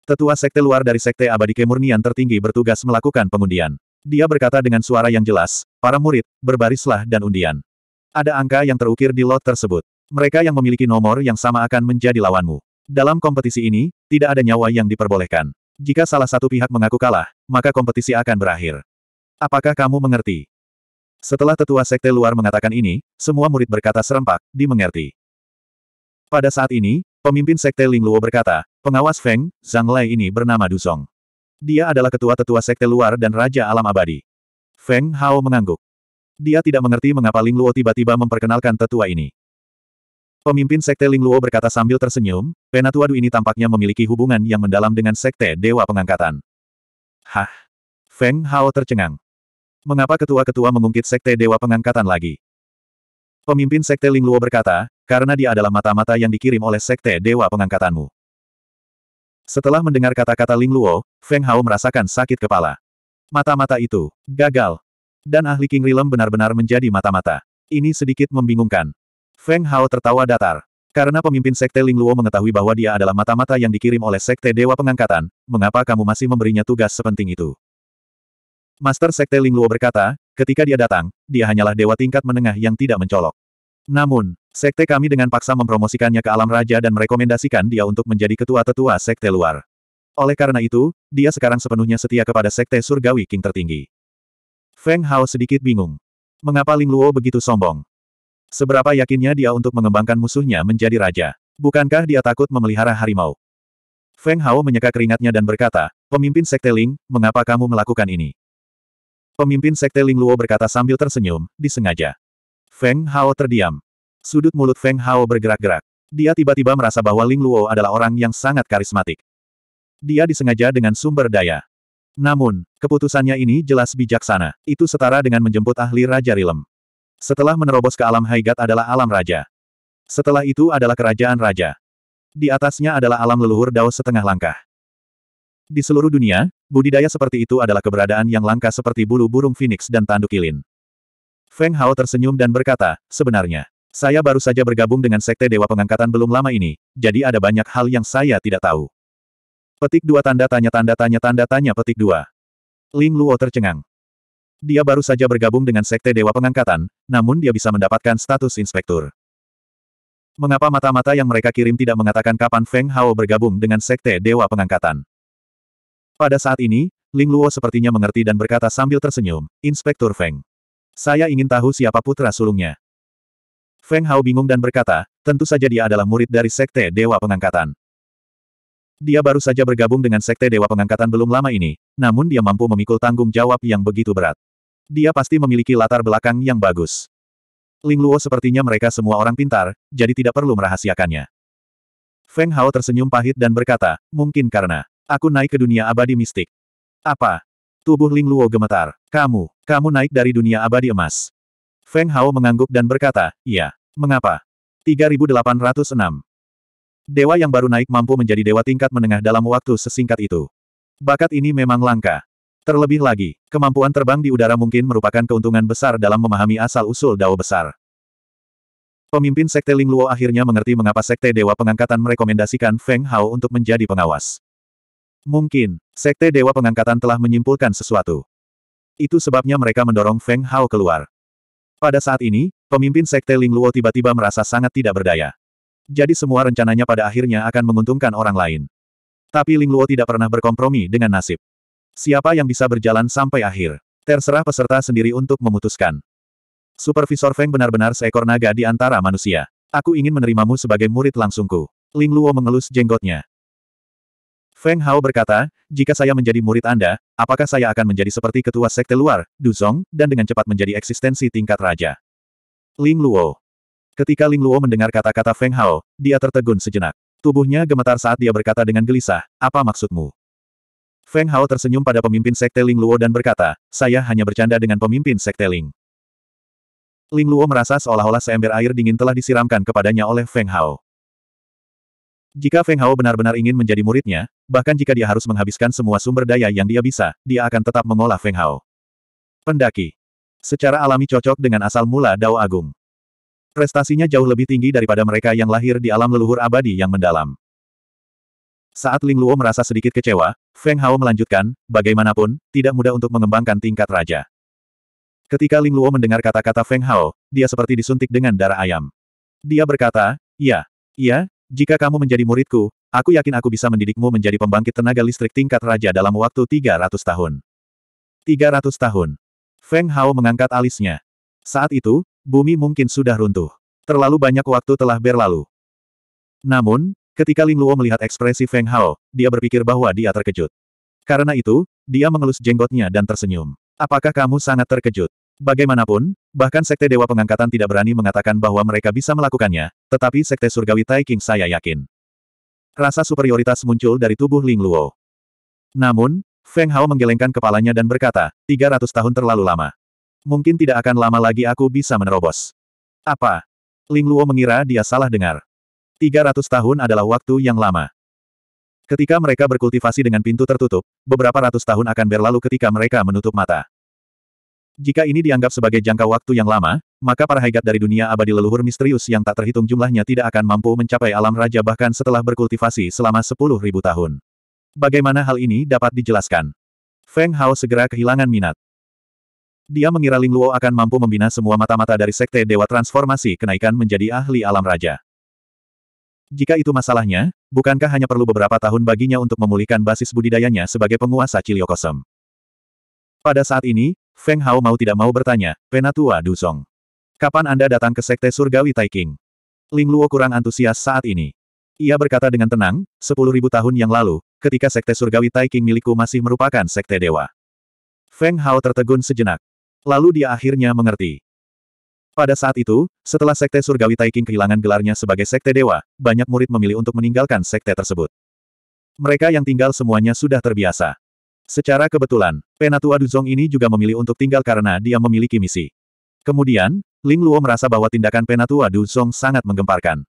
Tetua sekte luar dari sekte abadi kemurnian tertinggi bertugas melakukan pengundian. Dia berkata dengan suara yang jelas, para murid, berbarislah dan undian. Ada angka yang terukir di lot tersebut. Mereka yang memiliki nomor yang sama akan menjadi lawanmu. Dalam kompetisi ini, tidak ada nyawa yang diperbolehkan. Jika salah satu pihak mengaku kalah, maka kompetisi akan berakhir. Apakah kamu mengerti? Setelah tetua sekte luar mengatakan ini, semua murid berkata serempak, dimengerti. Pada saat ini, pemimpin sekte Ling Luo berkata, pengawas Feng, Zhang Lei ini bernama Duzong. Dia adalah ketua-tetua sekte luar dan Raja Alam Abadi. Feng Hao mengangguk. Dia tidak mengerti mengapa Ling Luo tiba-tiba memperkenalkan tetua ini. Pemimpin sekte Ling Luo berkata sambil tersenyum, penatua Du ini tampaknya memiliki hubungan yang mendalam dengan sekte Dewa Pengangkatan. Hah? Feng Hao tercengang. Mengapa ketua-ketua mengungkit sekte Dewa Pengangkatan lagi? Pemimpin sekte Ling Luo berkata, karena dia adalah mata-mata yang dikirim oleh sekte Dewa Pengangkatanmu. Setelah mendengar kata-kata Ling Luo, Feng Hao merasakan sakit kepala. Mata-mata itu, gagal. Dan ahli King Rilem benar-benar menjadi mata-mata. Ini sedikit membingungkan. Feng Hao tertawa datar. Karena pemimpin Sekte Ling Luo mengetahui bahwa dia adalah mata-mata yang dikirim oleh Sekte Dewa Pengangkatan, mengapa kamu masih memberinya tugas sepenting itu? Master Sekte Ling Luo berkata, ketika dia datang, dia hanyalah dewa tingkat menengah yang tidak mencolok. Namun, Sekte kami dengan paksa mempromosikannya ke alam raja dan merekomendasikan dia untuk menjadi ketua tetua sekte luar. Oleh karena itu, dia sekarang sepenuhnya setia kepada sekte surgawi king tertinggi. Feng Hao sedikit bingung. Mengapa Ling Luo begitu sombong? Seberapa yakinnya dia untuk mengembangkan musuhnya menjadi raja? Bukankah dia takut memelihara harimau? Feng Hao menyeka keringatnya dan berkata, Pemimpin Sekte Ling, mengapa kamu melakukan ini? Pemimpin Sekte Ling Luo berkata sambil tersenyum, disengaja. Feng Hao terdiam. Sudut mulut Feng Hao bergerak-gerak. Dia tiba-tiba merasa bahwa Ling Luo adalah orang yang sangat karismatik. Dia disengaja dengan sumber daya. Namun, keputusannya ini jelas bijaksana. Itu setara dengan menjemput ahli Raja Rilem. Setelah menerobos ke alam Haigat adalah alam Raja. Setelah itu adalah kerajaan Raja. Di atasnya adalah alam leluhur Dao setengah langkah. Di seluruh dunia, budidaya seperti itu adalah keberadaan yang langka seperti bulu burung phoenix dan tanduk ilin. Feng Hao tersenyum dan berkata, sebenarnya, saya baru saja bergabung dengan Sekte Dewa Pengangkatan belum lama ini, jadi ada banyak hal yang saya tidak tahu. Petik dua tanda tanya tanda tanya tanda tanya petik dua. Ling Luo tercengang. Dia baru saja bergabung dengan Sekte Dewa Pengangkatan, namun dia bisa mendapatkan status inspektur. Mengapa mata-mata yang mereka kirim tidak mengatakan kapan Feng Hao bergabung dengan Sekte Dewa Pengangkatan? Pada saat ini, Ling Luo sepertinya mengerti dan berkata sambil tersenyum, Inspektur Feng. Saya ingin tahu siapa putra sulungnya. Feng Hao bingung dan berkata, tentu saja dia adalah murid dari Sekte Dewa Pengangkatan. Dia baru saja bergabung dengan Sekte Dewa Pengangkatan belum lama ini, namun dia mampu memikul tanggung jawab yang begitu berat. Dia pasti memiliki latar belakang yang bagus. Ling Luo sepertinya mereka semua orang pintar, jadi tidak perlu merahasiakannya. Feng Hao tersenyum pahit dan berkata, mungkin karena aku naik ke dunia abadi mistik. Apa? Tubuh Ling Luo gemetar. Kamu, kamu naik dari dunia abadi emas. Feng Hao mengangguk dan berkata, iya. Mengapa? 3806. Dewa yang baru naik mampu menjadi dewa tingkat menengah dalam waktu sesingkat itu. Bakat ini memang langka. Terlebih lagi, kemampuan terbang di udara mungkin merupakan keuntungan besar dalam memahami asal-usul dao besar. Pemimpin Sekte Ling Luo akhirnya mengerti mengapa Sekte Dewa Pengangkatan merekomendasikan Feng Hao untuk menjadi pengawas. Mungkin, Sekte Dewa Pengangkatan telah menyimpulkan sesuatu. Itu sebabnya mereka mendorong Feng Hao keluar. Pada saat ini, pemimpin Sekte Ling Luo tiba-tiba merasa sangat tidak berdaya. Jadi semua rencananya pada akhirnya akan menguntungkan orang lain. Tapi Ling Luo tidak pernah berkompromi dengan nasib. Siapa yang bisa berjalan sampai akhir? Terserah peserta sendiri untuk memutuskan. Supervisor Feng benar-benar seekor naga di antara manusia. Aku ingin menerimamu sebagai murid langsungku. Ling Luo mengelus jenggotnya. Feng Hao berkata, jika saya menjadi murid Anda, apakah saya akan menjadi seperti ketua sekte luar, Duzong, dan dengan cepat menjadi eksistensi tingkat raja? Ling Luo. Ketika Ling Luo mendengar kata-kata Feng Hao, dia tertegun sejenak. Tubuhnya gemetar saat dia berkata dengan gelisah, apa maksudmu? Feng Hao tersenyum pada pemimpin sekte Ling Luo dan berkata, saya hanya bercanda dengan pemimpin sekte Ling. Ling Luo merasa seolah-olah seember air dingin telah disiramkan kepadanya oleh Feng Hao. Jika Feng Hao benar-benar ingin menjadi muridnya, bahkan jika dia harus menghabiskan semua sumber daya yang dia bisa, dia akan tetap mengolah Feng Hao. Pendaki. Secara alami cocok dengan asal mula Dao Agung. Prestasinya jauh lebih tinggi daripada mereka yang lahir di alam leluhur abadi yang mendalam. Saat Ling Luo merasa sedikit kecewa, Feng Hao melanjutkan, bagaimanapun, tidak mudah untuk mengembangkan tingkat raja. Ketika Ling Luo mendengar kata-kata Feng Hao, dia seperti disuntik dengan darah ayam. Dia berkata, ya, ya. Jika kamu menjadi muridku, aku yakin aku bisa mendidikmu menjadi pembangkit tenaga listrik tingkat raja dalam waktu 300 tahun. 300 tahun. Feng Hao mengangkat alisnya. Saat itu, bumi mungkin sudah runtuh. Terlalu banyak waktu telah berlalu. Namun, ketika Ling Luo melihat ekspresi Feng Hao, dia berpikir bahwa dia terkejut. Karena itu, dia mengelus jenggotnya dan tersenyum. Apakah kamu sangat terkejut? Bagaimanapun, bahkan Sekte Dewa Pengangkatan tidak berani mengatakan bahwa mereka bisa melakukannya, tetapi Sekte Surgawi Tai King saya yakin. Rasa superioritas muncul dari tubuh Ling Luo. Namun, Feng Hao menggelengkan kepalanya dan berkata, 300 tahun terlalu lama. Mungkin tidak akan lama lagi aku bisa menerobos. Apa? Ling Luo mengira dia salah dengar. 300 tahun adalah waktu yang lama. Ketika mereka berkultivasi dengan pintu tertutup, beberapa ratus tahun akan berlalu ketika mereka menutup mata. Jika ini dianggap sebagai jangka waktu yang lama, maka para haigat dari dunia abadi leluhur misterius yang tak terhitung jumlahnya tidak akan mampu mencapai alam raja bahkan setelah berkultivasi selama 10.000 tahun. Bagaimana hal ini dapat dijelaskan? Feng Hao segera kehilangan minat. Dia mengira Ling Luo akan mampu membina semua mata-mata dari Sekte Dewa Transformasi kenaikan menjadi ahli alam raja. Jika itu masalahnya, bukankah hanya perlu beberapa tahun baginya untuk memulihkan basis budidayanya sebagai penguasa Ciliokosem? Pada saat ini, Feng Hao mau tidak mau bertanya, Penatua Dusong, Kapan Anda datang ke Sekte Surgawi Taiking? Ling Luo kurang antusias saat ini. Ia berkata dengan tenang, sepuluh ribu tahun yang lalu, ketika Sekte Surgawi Taiking milikku masih merupakan Sekte Dewa. Feng Hao tertegun sejenak. Lalu dia akhirnya mengerti. Pada saat itu, setelah Sekte Surgawi Taiking kehilangan gelarnya sebagai Sekte Dewa, banyak murid memilih untuk meninggalkan Sekte tersebut. Mereka yang tinggal semuanya sudah terbiasa. Secara kebetulan, Penatua Duzong ini juga memilih untuk tinggal karena dia memiliki misi. Kemudian, Ling Luo merasa bahwa tindakan Penatua Duzong sangat menggemparkan.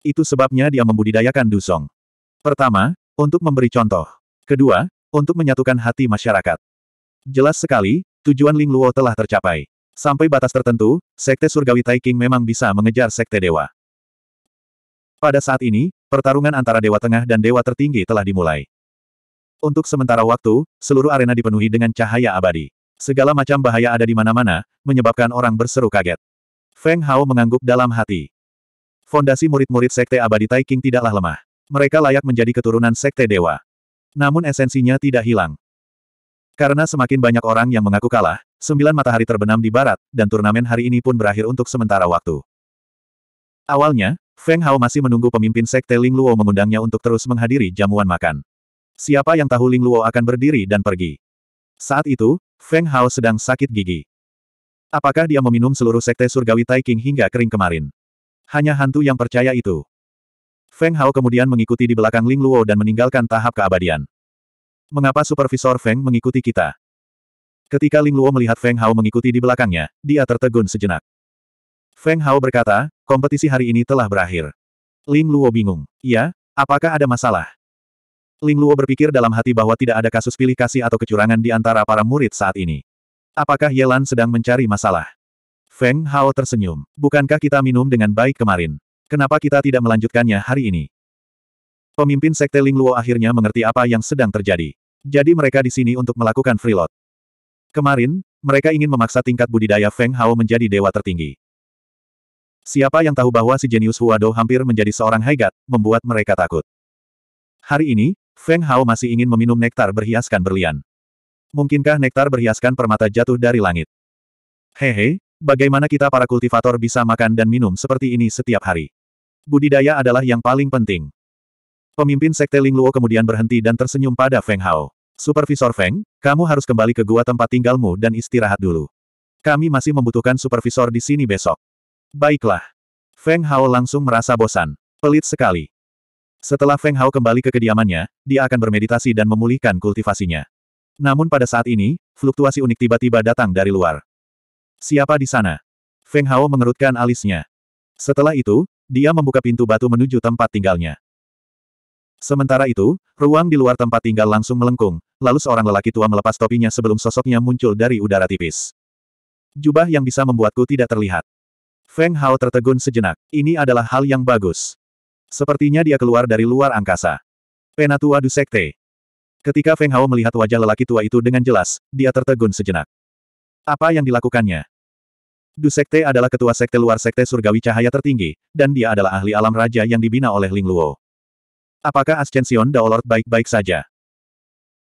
Itu sebabnya dia membudidayakan Duzong. Pertama, untuk memberi contoh. Kedua, untuk menyatukan hati masyarakat. Jelas sekali, tujuan Ling Luo telah tercapai. Sampai batas tertentu, Sekte Surgawi Taiking memang bisa mengejar Sekte Dewa. Pada saat ini, pertarungan antara Dewa Tengah dan Dewa Tertinggi telah dimulai. Untuk sementara waktu, seluruh arena dipenuhi dengan cahaya abadi. Segala macam bahaya ada di mana-mana, menyebabkan orang berseru kaget. Feng Hao mengangguk dalam hati. Fondasi murid-murid Sekte Abadi Taiking tidaklah lemah. Mereka layak menjadi keturunan Sekte Dewa. Namun esensinya tidak hilang. Karena semakin banyak orang yang mengaku kalah, sembilan matahari terbenam di barat, dan turnamen hari ini pun berakhir untuk sementara waktu. Awalnya, Feng Hao masih menunggu pemimpin Sekte Ling Luo mengundangnya untuk terus menghadiri jamuan makan. Siapa yang tahu Ling Luo akan berdiri dan pergi? Saat itu, Feng Hao sedang sakit gigi. Apakah dia meminum seluruh sekte surgawi Taiking hingga kering kemarin? Hanya hantu yang percaya itu. Feng Hao kemudian mengikuti di belakang Ling Luo dan meninggalkan tahap keabadian. Mengapa Supervisor Feng mengikuti kita? Ketika Ling Luo melihat Feng Hao mengikuti di belakangnya, dia tertegun sejenak. Feng Hao berkata, kompetisi hari ini telah berakhir. Ling Luo bingung. Ya, apakah ada masalah? Ling Luo berpikir dalam hati bahwa tidak ada kasus pilih kasih atau kecurangan di antara para murid saat ini. Apakah Yelan sedang mencari masalah? Feng Hao tersenyum. Bukankah kita minum dengan baik kemarin? Kenapa kita tidak melanjutkannya hari ini? Pemimpin Sekte Ling Luo akhirnya mengerti apa yang sedang terjadi. Jadi mereka di sini untuk melakukan freelot. Kemarin, mereka ingin memaksa tingkat budidaya Feng Hao menjadi dewa tertinggi. Siapa yang tahu bahwa si jenius Huado hampir menjadi seorang haigat, membuat mereka takut. Hari ini, Feng Hao masih ingin meminum nektar berhiaskan berlian. Mungkinkah nektar berhiaskan permata jatuh dari langit? Hehe, bagaimana kita para kultivator bisa makan dan minum seperti ini setiap hari? Budidaya adalah yang paling penting. Pemimpin Sekte Ling Luo kemudian berhenti dan tersenyum pada Feng Hao. Supervisor Feng, kamu harus kembali ke gua tempat tinggalmu dan istirahat dulu. Kami masih membutuhkan supervisor di sini besok. Baiklah. Feng Hao langsung merasa bosan. Pelit sekali. Setelah Feng Hao kembali ke kediamannya, dia akan bermeditasi dan memulihkan kultivasinya. Namun pada saat ini, fluktuasi unik tiba-tiba datang dari luar. Siapa di sana? Feng Hao mengerutkan alisnya. Setelah itu, dia membuka pintu batu menuju tempat tinggalnya. Sementara itu, ruang di luar tempat tinggal langsung melengkung, lalu seorang lelaki tua melepas topinya sebelum sosoknya muncul dari udara tipis. Jubah yang bisa membuatku tidak terlihat. Feng Hao tertegun sejenak. Ini adalah hal yang bagus. Sepertinya dia keluar dari luar angkasa. Penatua du Sekte. Ketika Feng Hao melihat wajah lelaki tua itu dengan jelas, dia tertegun sejenak. Apa yang dilakukannya? Du Sekte adalah ketua sekte luar sekte surgawi cahaya tertinggi, dan dia adalah ahli alam raja yang dibina oleh Ling Luo. Apakah Ascension Daolord baik-baik saja?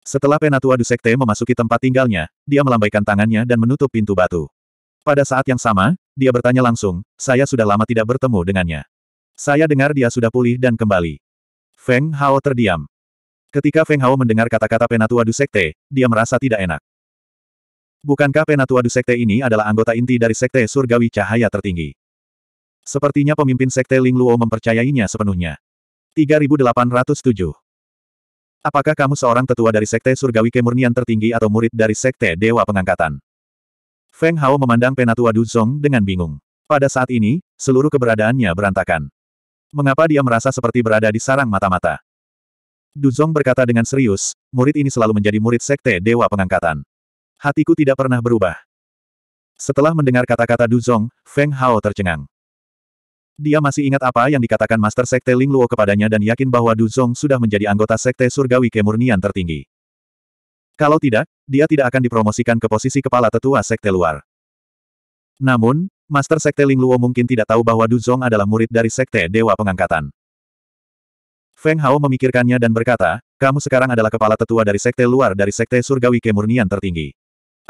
Setelah penatua Du Sekte memasuki tempat tinggalnya, dia melambaikan tangannya dan menutup pintu batu. Pada saat yang sama, dia bertanya langsung, saya sudah lama tidak bertemu dengannya. Saya dengar dia sudah pulih dan kembali. Feng Hao terdiam. Ketika Feng Hao mendengar kata-kata Penatua Du Sekte, dia merasa tidak enak. Bukankah Penatua Du Sekte ini adalah anggota inti dari Sekte Surgawi Cahaya Tertinggi? Sepertinya pemimpin Sekte Ling Luo mempercayainya sepenuhnya. 3807 Apakah kamu seorang tetua dari Sekte Surgawi Kemurnian Tertinggi atau murid dari Sekte Dewa Pengangkatan? Feng Hao memandang Penatua Du Zong dengan bingung. Pada saat ini, seluruh keberadaannya berantakan. Mengapa dia merasa seperti berada di sarang mata-mata? Duzong berkata dengan serius, murid ini selalu menjadi murid sekte Dewa Pengangkatan. Hatiku tidak pernah berubah. Setelah mendengar kata-kata Duzong, Feng Hao tercengang. Dia masih ingat apa yang dikatakan Master Sekte Ling Luo kepadanya dan yakin bahwa Duzong sudah menjadi anggota Sekte Surgawi Kemurnian tertinggi. Kalau tidak, dia tidak akan dipromosikan ke posisi kepala tetua Sekte luar. Namun, Master Sekte Ling Luo mungkin tidak tahu bahwa Du Zong adalah murid dari Sekte Dewa Pengangkatan. Feng Hao memikirkannya dan berkata, kamu sekarang adalah kepala tetua dari Sekte luar dari Sekte Surgawi Kemurnian tertinggi.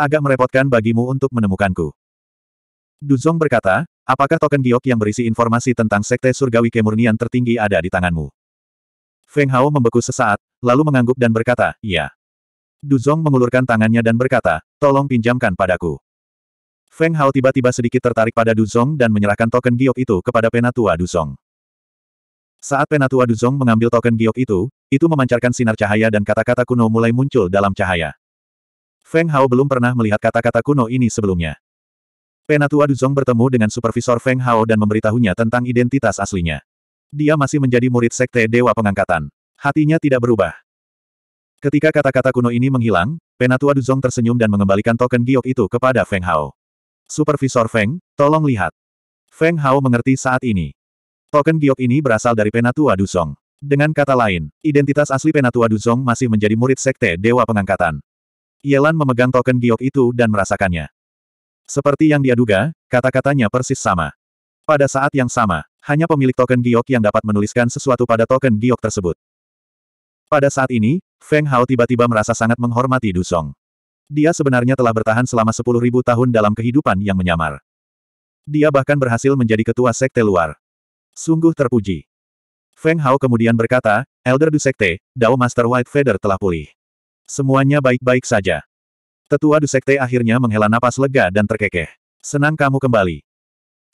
Agak merepotkan bagimu untuk menemukanku. Du Zong berkata, apakah token giok yang berisi informasi tentang Sekte Surgawi Kemurnian tertinggi ada di tanganmu? Feng Hao membeku sesaat, lalu mengangguk dan berkata, iya. Du Zong mengulurkan tangannya dan berkata, tolong pinjamkan padaku. Feng Hao tiba-tiba sedikit tertarik pada Duzong dan menyerahkan token giok itu kepada penatua Duzong. Saat penatua Duzong mengambil token giok itu, itu memancarkan sinar cahaya dan kata-kata kuno mulai muncul dalam cahaya. Feng Hao belum pernah melihat kata-kata kuno ini sebelumnya. Penatua Duzong bertemu dengan supervisor Feng Hao dan memberitahunya tentang identitas aslinya. Dia masih menjadi murid sekte Dewa Pengangkatan. Hatinya tidak berubah. Ketika kata-kata kuno ini menghilang, Penatua Duzong tersenyum dan mengembalikan token giok itu kepada Feng Hao. Supervisor Feng, tolong lihat. Feng Hao mengerti saat ini. Token giok ini berasal dari Penatua Dusong. Dengan kata lain, identitas asli Penatua Dusong masih menjadi murid Sekte Dewa Pengangkatan. Yelan memegang token giok itu dan merasakannya. Seperti yang dia duga, kata-katanya persis sama. Pada saat yang sama, hanya pemilik token giok yang dapat menuliskan sesuatu pada token giok tersebut. Pada saat ini, Feng Hao tiba-tiba merasa sangat menghormati Dusong. Dia sebenarnya telah bertahan selama sepuluh ribu tahun dalam kehidupan yang menyamar. Dia bahkan berhasil menjadi ketua sekte luar. Sungguh terpuji. Feng Hao kemudian berkata, Elder du Sekte, Dao Master White Feather telah pulih. Semuanya baik-baik saja. Tetua du Sekte akhirnya menghela napas lega dan terkekeh. Senang kamu kembali.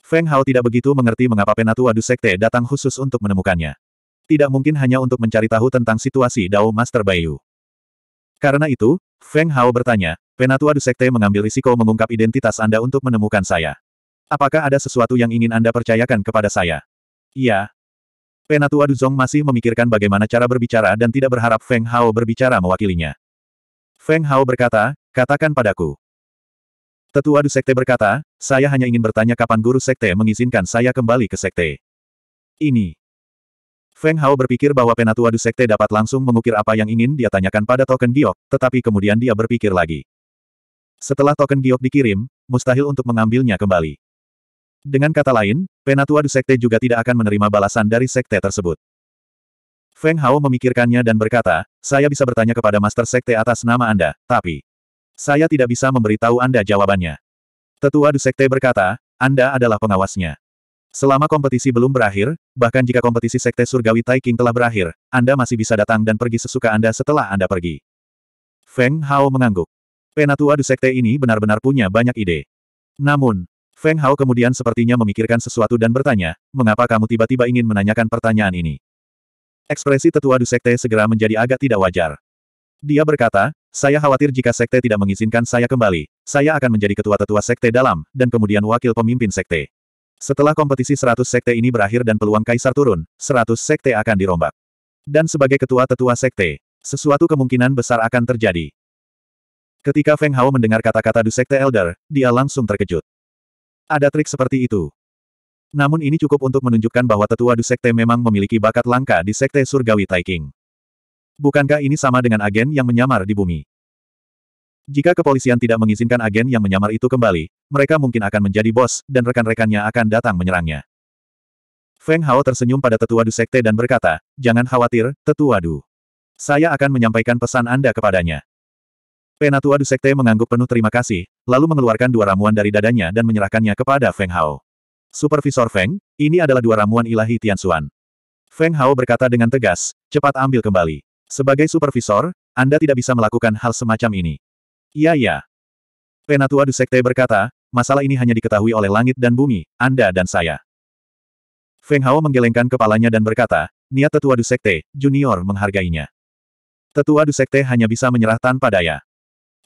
Feng Hao tidak begitu mengerti mengapa Penatua du Sekte datang khusus untuk menemukannya. Tidak mungkin hanya untuk mencari tahu tentang situasi Dao Master Bayu. Karena itu, Feng Hao bertanya, Penatua Du Sekte mengambil risiko mengungkap identitas Anda untuk menemukan saya. Apakah ada sesuatu yang ingin Anda percayakan kepada saya? Iya. Penatua Du Zong masih memikirkan bagaimana cara berbicara dan tidak berharap Feng Hao berbicara mewakilinya. Feng Hao berkata, katakan padaku. Tetua Du Sekte berkata, saya hanya ingin bertanya kapan guru Sekte mengizinkan saya kembali ke Sekte. Ini. Feng Hao berpikir bahwa penatua du sekte dapat langsung mengukir apa yang ingin dia tanyakan pada token giok, tetapi kemudian dia berpikir lagi. Setelah token giok dikirim, mustahil untuk mengambilnya kembali. Dengan kata lain, penatua du sekte juga tidak akan menerima balasan dari sekte tersebut. Feng Hao memikirkannya dan berkata, saya bisa bertanya kepada Master Sekte atas nama Anda, tapi saya tidak bisa memberitahu Anda jawabannya. Tetua du Sekte berkata, Anda adalah pengawasnya. Selama kompetisi belum berakhir, bahkan jika kompetisi Sekte Surgawi Taiking telah berakhir, Anda masih bisa datang dan pergi sesuka Anda setelah Anda pergi. Feng Hao mengangguk. Penatua Du Sekte ini benar-benar punya banyak ide. Namun, Feng Hao kemudian sepertinya memikirkan sesuatu dan bertanya, mengapa kamu tiba-tiba ingin menanyakan pertanyaan ini? Ekspresi tetua Du Sekte segera menjadi agak tidak wajar. Dia berkata, saya khawatir jika Sekte tidak mengizinkan saya kembali, saya akan menjadi ketua tetua Sekte dalam, dan kemudian wakil pemimpin Sekte. Setelah kompetisi 100 sekte ini berakhir dan peluang kaisar turun, 100 sekte akan dirombak. Dan sebagai ketua tetua sekte, sesuatu kemungkinan besar akan terjadi. Ketika Feng Hao mendengar kata-kata Du Sekte Elder, dia langsung terkejut. Ada trik seperti itu. Namun ini cukup untuk menunjukkan bahwa tetua Du Sekte memang memiliki bakat langka di Sekte Surgawi Taiking. Bukankah ini sama dengan agen yang menyamar di bumi? Jika kepolisian tidak mengizinkan agen yang menyamar itu kembali, mereka mungkin akan menjadi bos, dan rekan-rekannya akan datang menyerangnya. Feng Hao tersenyum pada tetua Du Sekte dan berkata, Jangan khawatir, tetua Du. Saya akan menyampaikan pesan Anda kepadanya. Penatua Du Sekte mengangguk penuh terima kasih, lalu mengeluarkan dua ramuan dari dadanya dan menyerahkannya kepada Feng Hao. Supervisor Feng, ini adalah dua ramuan ilahi Tian Xuan. Feng Hao berkata dengan tegas, cepat ambil kembali. Sebagai supervisor, Anda tidak bisa melakukan hal semacam ini. Iya ya. Penatua du Sekte berkata, masalah ini hanya diketahui oleh langit dan bumi, Anda dan saya. Feng Hao menggelengkan kepalanya dan berkata, niat tetua du Sekte, junior menghargainya. Tetua du Sekte hanya bisa menyerah tanpa daya.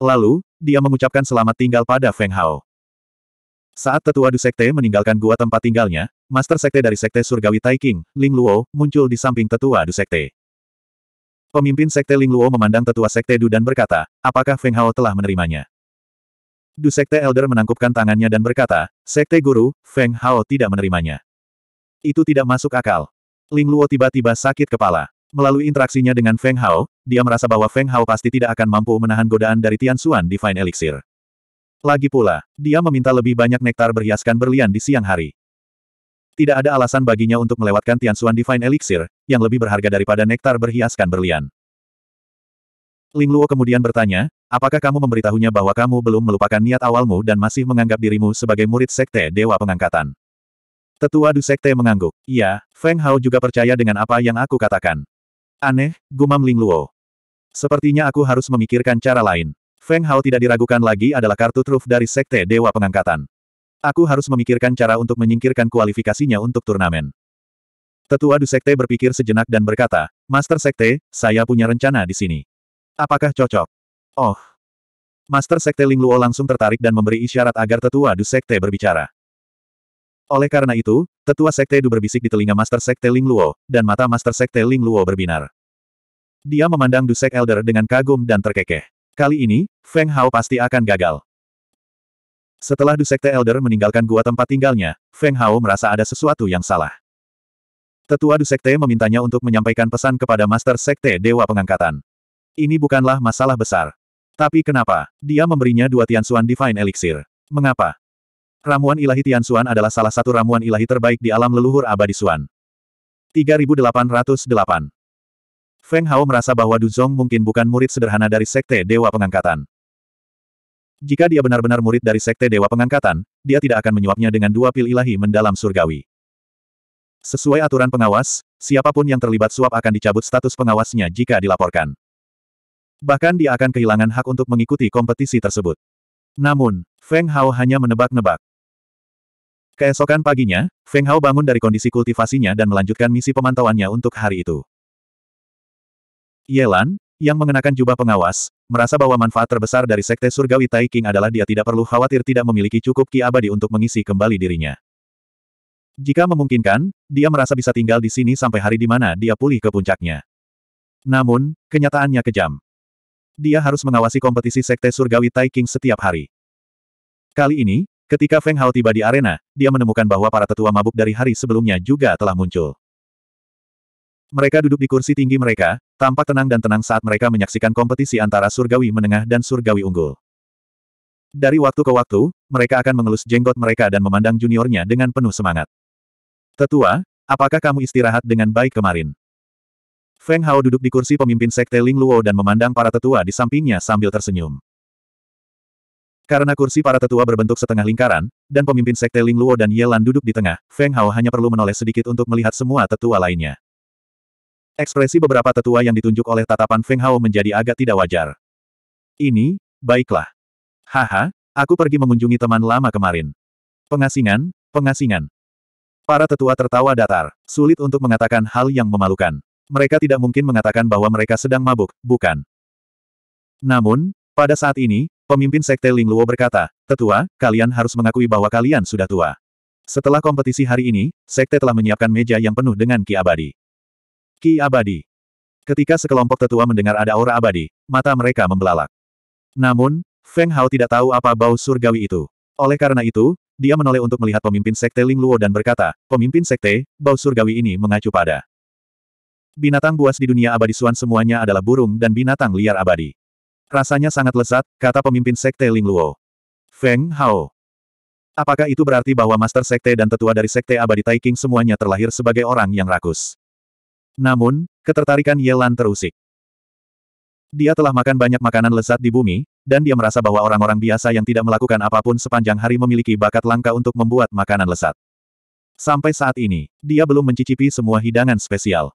Lalu, dia mengucapkan selamat tinggal pada Feng Hao. Saat tetua du Sekte meninggalkan gua tempat tinggalnya, Master Sekte dari Sekte Surgawi Taiking, Ling Luo, muncul di samping tetua du Sekte. Pemimpin Sekte Ling Luo memandang tetua Sekte Du dan berkata, apakah Feng Hao telah menerimanya? Du Sekte Elder menangkupkan tangannya dan berkata, Sekte Guru, Feng Hao tidak menerimanya. Itu tidak masuk akal. Ling Luo tiba-tiba sakit kepala. Melalui interaksinya dengan Feng Hao, dia merasa bahwa Feng Hao pasti tidak akan mampu menahan godaan dari Tian Xuan Divine Elixir. Lagi pula, dia meminta lebih banyak nektar berhiaskan berlian di siang hari. Tidak ada alasan baginya untuk melewatkan Tianxuan Divine Elixir, yang lebih berharga daripada nektar berhiaskan berlian. Ling Luo kemudian bertanya, apakah kamu memberitahunya bahwa kamu belum melupakan niat awalmu dan masih menganggap dirimu sebagai murid Sekte Dewa Pengangkatan? Tetua Du Sekte mengangguk. Iya, Feng Hao juga percaya dengan apa yang aku katakan. Aneh, gumam Ling Luo. Sepertinya aku harus memikirkan cara lain. Feng Hao tidak diragukan lagi adalah kartu truf dari Sekte Dewa Pengangkatan. Aku harus memikirkan cara untuk menyingkirkan kualifikasinya untuk turnamen. Tetua Du Sekte berpikir sejenak dan berkata, Master Sekte, saya punya rencana di sini. Apakah cocok? Oh. Master Sekte Ling Luo langsung tertarik dan memberi isyarat agar Tetua Du Sekte berbicara. Oleh karena itu, Tetua Sekte Du berbisik di telinga Master Sekte Ling Luo, dan mata Master Sekte Ling Luo berbinar. Dia memandang Dusek Elder dengan kagum dan terkekeh. Kali ini, Feng Hao pasti akan gagal. Setelah Du Sekte Elder meninggalkan gua tempat tinggalnya, Feng Hao merasa ada sesuatu yang salah. Tetua Du Sekte memintanya untuk menyampaikan pesan kepada Master Sekte Dewa Pengangkatan. Ini bukanlah masalah besar. Tapi kenapa? Dia memberinya dua Tianxuan Divine Elixir. Mengapa? Ramuan ilahi Tianxuan adalah salah satu ramuan ilahi terbaik di alam leluhur abadi Xuan. 3808 Feng Hao merasa bahwa Du Duzong mungkin bukan murid sederhana dari Sekte Dewa Pengangkatan. Jika dia benar-benar murid dari Sekte Dewa Pengangkatan, dia tidak akan menyuapnya dengan dua pil ilahi mendalam surgawi. Sesuai aturan pengawas, siapapun yang terlibat suap akan dicabut status pengawasnya jika dilaporkan. Bahkan dia akan kehilangan hak untuk mengikuti kompetisi tersebut. Namun, Feng Hao hanya menebak-nebak. Keesokan paginya, Feng Hao bangun dari kondisi kultivasinya dan melanjutkan misi pemantauannya untuk hari itu. Yelan, yang mengenakan jubah pengawas, merasa bahwa manfaat terbesar dari Sekte Surgawi Tai King adalah dia tidak perlu khawatir tidak memiliki cukup ki abadi untuk mengisi kembali dirinya. Jika memungkinkan, dia merasa bisa tinggal di sini sampai hari di mana dia pulih ke puncaknya. Namun, kenyataannya kejam. Dia harus mengawasi kompetisi Sekte Surgawi Tai King setiap hari. Kali ini, ketika Feng Hao tiba di arena, dia menemukan bahwa para tetua mabuk dari hari sebelumnya juga telah muncul. Mereka duduk di kursi tinggi mereka, tampak tenang dan tenang saat mereka menyaksikan kompetisi antara surgawi menengah dan surgawi unggul. Dari waktu ke waktu, mereka akan mengelus jenggot mereka dan memandang juniornya dengan penuh semangat. Tetua, apakah kamu istirahat dengan baik kemarin? Feng Hao duduk di kursi pemimpin sekte Ling Luo dan memandang para tetua di sampingnya sambil tersenyum. Karena kursi para tetua berbentuk setengah lingkaran, dan pemimpin sekte Ling Luo dan Yelan duduk di tengah, Feng Hao hanya perlu menoleh sedikit untuk melihat semua tetua lainnya. Ekspresi beberapa tetua yang ditunjuk oleh tatapan Feng Hao menjadi agak tidak wajar. Ini, baiklah. Haha, aku pergi mengunjungi teman lama kemarin. Pengasingan, pengasingan. Para tetua tertawa datar. Sulit untuk mengatakan hal yang memalukan. Mereka tidak mungkin mengatakan bahwa mereka sedang mabuk, bukan? Namun, pada saat ini, pemimpin sekte Ling Luo berkata, Tetua, kalian harus mengakui bahwa kalian sudah tua. Setelah kompetisi hari ini, sekte telah menyiapkan meja yang penuh dengan ki abadi. Ki abadi. Ketika sekelompok tetua mendengar ada aura abadi, mata mereka membelalak. Namun, Feng Hao tidak tahu apa bau surgawi itu. Oleh karena itu, dia menoleh untuk melihat pemimpin sekte Ling Luo dan berkata, pemimpin sekte, bau surgawi ini mengacu pada. Binatang buas di dunia abadi Suan semuanya adalah burung dan binatang liar abadi. Rasanya sangat lezat, kata pemimpin sekte Ling Luo. Feng Hao. Apakah itu berarti bahwa master sekte dan tetua dari sekte abadi Taiking semuanya terlahir sebagai orang yang rakus? Namun, ketertarikan Yelan terusik. Dia telah makan banyak makanan lezat di bumi, dan dia merasa bahwa orang-orang biasa yang tidak melakukan apapun sepanjang hari memiliki bakat langka untuk membuat makanan lezat. Sampai saat ini, dia belum mencicipi semua hidangan spesial.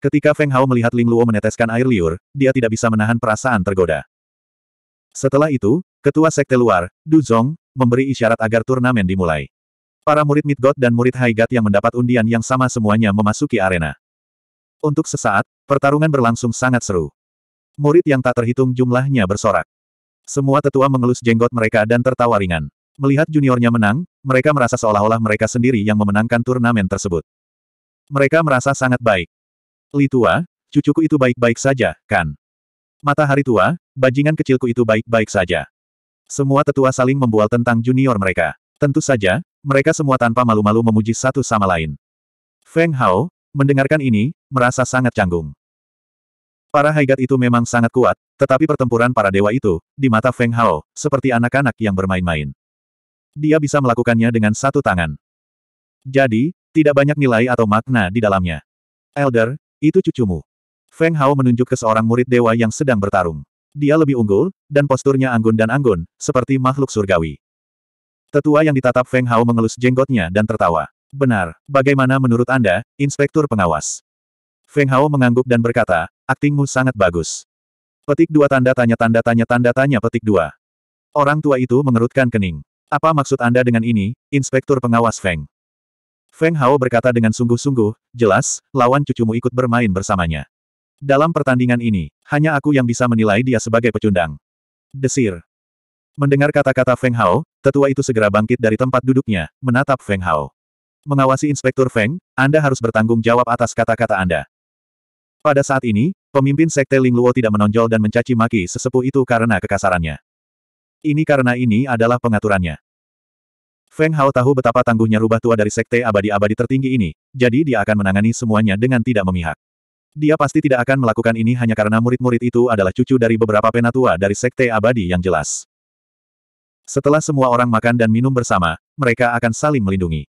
Ketika Feng Hao melihat Ling Luo meneteskan air liur, dia tidak bisa menahan perasaan tergoda. Setelah itu, ketua sekte luar, Du Zong, memberi isyarat agar turnamen dimulai. Para murid Midgot dan murid Haigat yang mendapat undian yang sama semuanya memasuki arena. Untuk sesaat, pertarungan berlangsung sangat seru. Murid yang tak terhitung jumlahnya bersorak. Semua tetua mengelus jenggot mereka dan tertawa ringan. Melihat juniornya menang, mereka merasa seolah-olah mereka sendiri yang memenangkan turnamen tersebut. Mereka merasa sangat baik. Li tua, cucuku itu baik-baik saja, kan? Matahari tua, bajingan kecilku itu baik-baik saja. Semua tetua saling membual tentang junior mereka. Tentu saja, mereka semua tanpa malu-malu memuji satu sama lain. Feng Hao, mendengarkan ini, merasa sangat canggung. Para haigat itu memang sangat kuat, tetapi pertempuran para dewa itu, di mata Feng Hao, seperti anak-anak yang bermain-main. Dia bisa melakukannya dengan satu tangan. Jadi, tidak banyak nilai atau makna di dalamnya. Elder, itu cucumu. Feng Hao menunjuk ke seorang murid dewa yang sedang bertarung. Dia lebih unggul, dan posturnya anggun dan anggun, seperti makhluk surgawi. Tetua yang ditatap Feng Hao mengelus jenggotnya dan tertawa. Benar. Bagaimana menurut Anda, Inspektur Pengawas? Feng Hao mengangguk dan berkata, aktingmu sangat bagus. Petik dua tanda tanya tanda tanya tanda tanya petik dua. Orang tua itu mengerutkan kening. Apa maksud Anda dengan ini, Inspektur Pengawas Feng? Feng Hao berkata dengan sungguh-sungguh, jelas, lawan cucumu ikut bermain bersamanya. Dalam pertandingan ini, hanya aku yang bisa menilai dia sebagai pecundang. Desir. Mendengar kata-kata Feng Hao, tetua itu segera bangkit dari tempat duduknya, menatap Feng Hao. Mengawasi Inspektur Feng, Anda harus bertanggung jawab atas kata-kata Anda. Pada saat ini, pemimpin Sekte Ling Luo tidak menonjol dan mencaci maki sesepuh itu karena kekasarannya. Ini karena ini adalah pengaturannya. Feng Hao tahu betapa tangguhnya rubah tua dari sekte abadi-abadi tertinggi ini, jadi dia akan menangani semuanya dengan tidak memihak. Dia pasti tidak akan melakukan ini hanya karena murid-murid itu adalah cucu dari beberapa penatua dari sekte abadi yang jelas. Setelah semua orang makan dan minum bersama, mereka akan saling melindungi.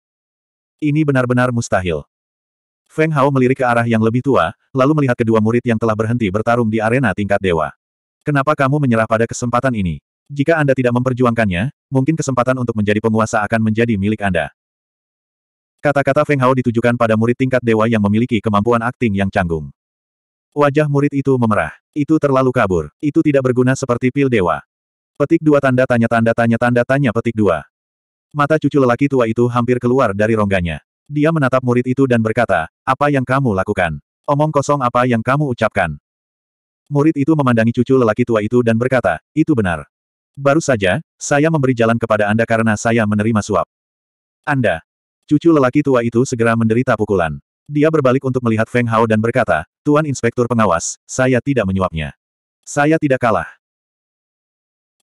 Ini benar-benar mustahil. Feng Hao melirik ke arah yang lebih tua, lalu melihat kedua murid yang telah berhenti bertarung di arena tingkat dewa. Kenapa kamu menyerah pada kesempatan ini? Jika Anda tidak memperjuangkannya, mungkin kesempatan untuk menjadi penguasa akan menjadi milik Anda. Kata-kata Feng Hao ditujukan pada murid tingkat dewa yang memiliki kemampuan akting yang canggung. Wajah murid itu memerah. Itu terlalu kabur. Itu tidak berguna seperti pil dewa. Petik dua tanda tanya tanda tanya tanda tanya petik dua. Mata cucu lelaki tua itu hampir keluar dari rongganya. Dia menatap murid itu dan berkata, apa yang kamu lakukan? Omong kosong apa yang kamu ucapkan? Murid itu memandangi cucu lelaki tua itu dan berkata, itu benar. Baru saja, saya memberi jalan kepada Anda karena saya menerima suap. Anda. Cucu lelaki tua itu segera menderita pukulan. Dia berbalik untuk melihat Feng Hao dan berkata, Tuan Inspektur Pengawas, saya tidak menyuapnya. Saya tidak kalah.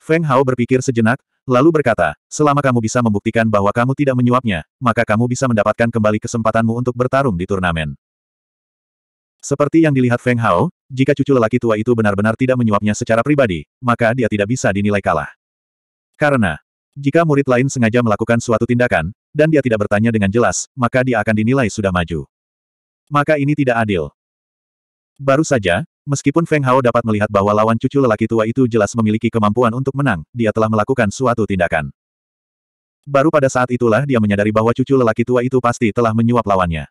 Feng Hao berpikir sejenak, Lalu berkata, selama kamu bisa membuktikan bahwa kamu tidak menyuapnya, maka kamu bisa mendapatkan kembali kesempatanmu untuk bertarung di turnamen. Seperti yang dilihat Feng Hao, jika cucu lelaki tua itu benar-benar tidak menyuapnya secara pribadi, maka dia tidak bisa dinilai kalah. Karena, jika murid lain sengaja melakukan suatu tindakan, dan dia tidak bertanya dengan jelas, maka dia akan dinilai sudah maju. Maka ini tidak adil. Baru saja, Meskipun Feng Hao dapat melihat bahwa lawan cucu lelaki tua itu jelas memiliki kemampuan untuk menang, dia telah melakukan suatu tindakan. Baru pada saat itulah dia menyadari bahwa cucu lelaki tua itu pasti telah menyuap lawannya.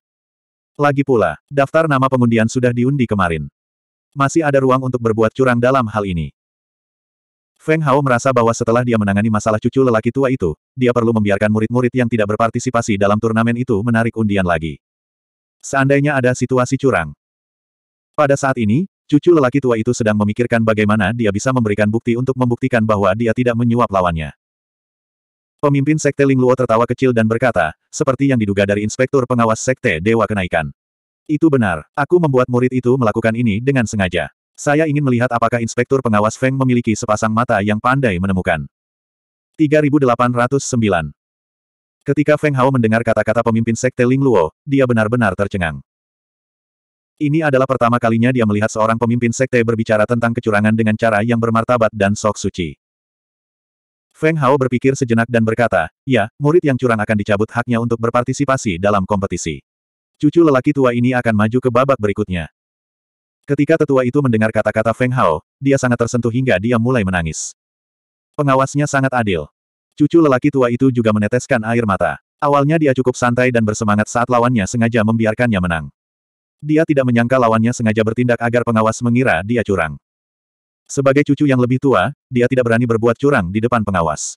Lagi pula, daftar nama pengundian sudah diundi kemarin. Masih ada ruang untuk berbuat curang dalam hal ini. Feng Hao merasa bahwa setelah dia menangani masalah cucu lelaki tua itu, dia perlu membiarkan murid-murid yang tidak berpartisipasi dalam turnamen itu menarik undian lagi. Seandainya ada situasi curang. Pada saat ini, Cucu lelaki tua itu sedang memikirkan bagaimana dia bisa memberikan bukti untuk membuktikan bahwa dia tidak menyuap lawannya. Pemimpin Sekte Ling Luo tertawa kecil dan berkata, seperti yang diduga dari Inspektur Pengawas Sekte Dewa Kenaikan. Itu benar, aku membuat murid itu melakukan ini dengan sengaja. Saya ingin melihat apakah Inspektur Pengawas Feng memiliki sepasang mata yang pandai menemukan. 3809 Ketika Feng Hao mendengar kata-kata pemimpin Sekte Ling Luo, dia benar-benar tercengang. Ini adalah pertama kalinya dia melihat seorang pemimpin sekte berbicara tentang kecurangan dengan cara yang bermartabat dan sok suci. Feng Hao berpikir sejenak dan berkata, ya, murid yang curang akan dicabut haknya untuk berpartisipasi dalam kompetisi. Cucu lelaki tua ini akan maju ke babak berikutnya. Ketika tetua itu mendengar kata-kata Feng Hao, dia sangat tersentuh hingga dia mulai menangis. Pengawasnya sangat adil. Cucu lelaki tua itu juga meneteskan air mata. Awalnya dia cukup santai dan bersemangat saat lawannya sengaja membiarkannya menang. Dia tidak menyangka lawannya sengaja bertindak agar pengawas mengira dia curang. Sebagai cucu yang lebih tua, dia tidak berani berbuat curang di depan pengawas.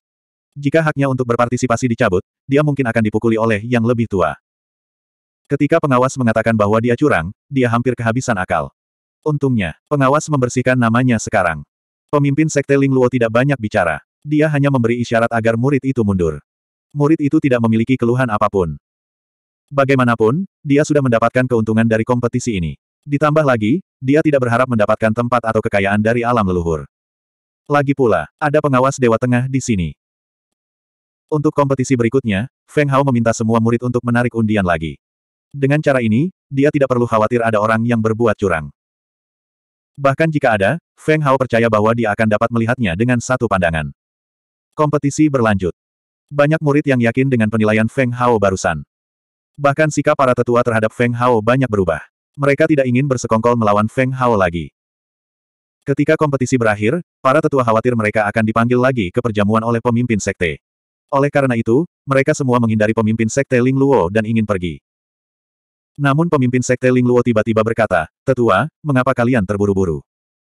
Jika haknya untuk berpartisipasi dicabut, dia mungkin akan dipukuli oleh yang lebih tua. Ketika pengawas mengatakan bahwa dia curang, dia hampir kehabisan akal. Untungnya, pengawas membersihkan namanya sekarang. Pemimpin Sekte Ling Luo tidak banyak bicara. Dia hanya memberi isyarat agar murid itu mundur. Murid itu tidak memiliki keluhan apapun. Bagaimanapun, dia sudah mendapatkan keuntungan dari kompetisi ini. Ditambah lagi, dia tidak berharap mendapatkan tempat atau kekayaan dari alam leluhur. Lagi pula, ada pengawas Dewa Tengah di sini. Untuk kompetisi berikutnya, Feng Hao meminta semua murid untuk menarik undian lagi. Dengan cara ini, dia tidak perlu khawatir ada orang yang berbuat curang. Bahkan jika ada, Feng Hao percaya bahwa dia akan dapat melihatnya dengan satu pandangan. Kompetisi berlanjut. Banyak murid yang yakin dengan penilaian Feng Hao barusan. Bahkan sikap para tetua terhadap Feng Hao banyak berubah. Mereka tidak ingin bersekongkol melawan Feng Hao lagi. Ketika kompetisi berakhir, para tetua khawatir mereka akan dipanggil lagi ke perjamuan oleh pemimpin sekte. Oleh karena itu, mereka semua menghindari pemimpin sekte Ling Luo dan ingin pergi. Namun pemimpin sekte Ling Luo tiba-tiba berkata, Tetua, mengapa kalian terburu-buru?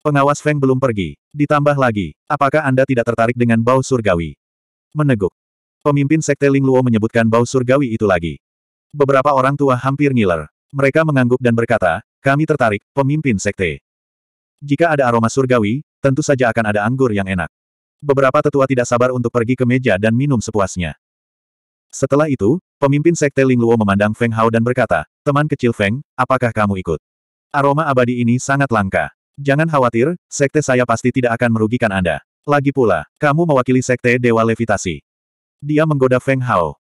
Pengawas Feng belum pergi. Ditambah lagi, apakah Anda tidak tertarik dengan bau surgawi? Meneguk. Pemimpin sekte Ling Luo menyebutkan bau surgawi itu lagi. Beberapa orang tua hampir ngiler. Mereka mengangguk dan berkata, kami tertarik, pemimpin sekte. Jika ada aroma surgawi, tentu saja akan ada anggur yang enak. Beberapa tetua tidak sabar untuk pergi ke meja dan minum sepuasnya. Setelah itu, pemimpin sekte Ling Luo memandang Feng Hao dan berkata, teman kecil Feng, apakah kamu ikut? Aroma abadi ini sangat langka. Jangan khawatir, sekte saya pasti tidak akan merugikan Anda. Lagi pula, kamu mewakili sekte Dewa Levitasi. Dia menggoda Feng Hao.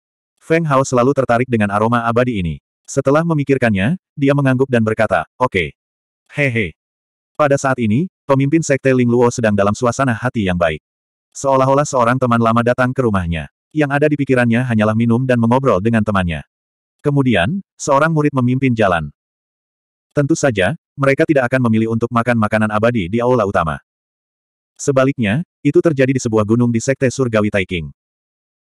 Feng Hao selalu tertarik dengan aroma abadi ini. Setelah memikirkannya, dia mengangguk dan berkata, oke. Okay. Hehe. Pada saat ini, pemimpin sekte Ling Luo sedang dalam suasana hati yang baik. Seolah-olah seorang teman lama datang ke rumahnya. Yang ada di pikirannya hanyalah minum dan mengobrol dengan temannya. Kemudian, seorang murid memimpin jalan. Tentu saja, mereka tidak akan memilih untuk makan makanan abadi di aula utama. Sebaliknya, itu terjadi di sebuah gunung di Sekte Surgawi Taiking.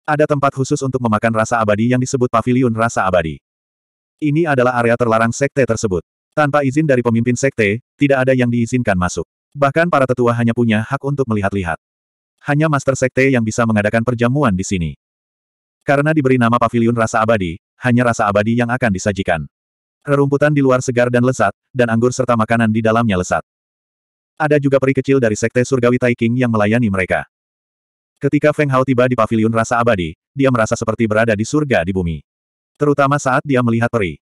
Ada tempat khusus untuk memakan rasa abadi yang disebut Paviliun rasa abadi. Ini adalah area terlarang sekte tersebut. Tanpa izin dari pemimpin sekte, tidak ada yang diizinkan masuk. Bahkan para tetua hanya punya hak untuk melihat-lihat. Hanya master sekte yang bisa mengadakan perjamuan di sini. Karena diberi nama Paviliun rasa abadi, hanya rasa abadi yang akan disajikan. Rerumputan di luar segar dan lezat, dan anggur serta makanan di dalamnya lezat. Ada juga peri kecil dari sekte surgawi Taiking yang melayani mereka. Ketika Feng Hao tiba di paviliun rasa abadi, dia merasa seperti berada di surga di bumi. Terutama saat dia melihat peri.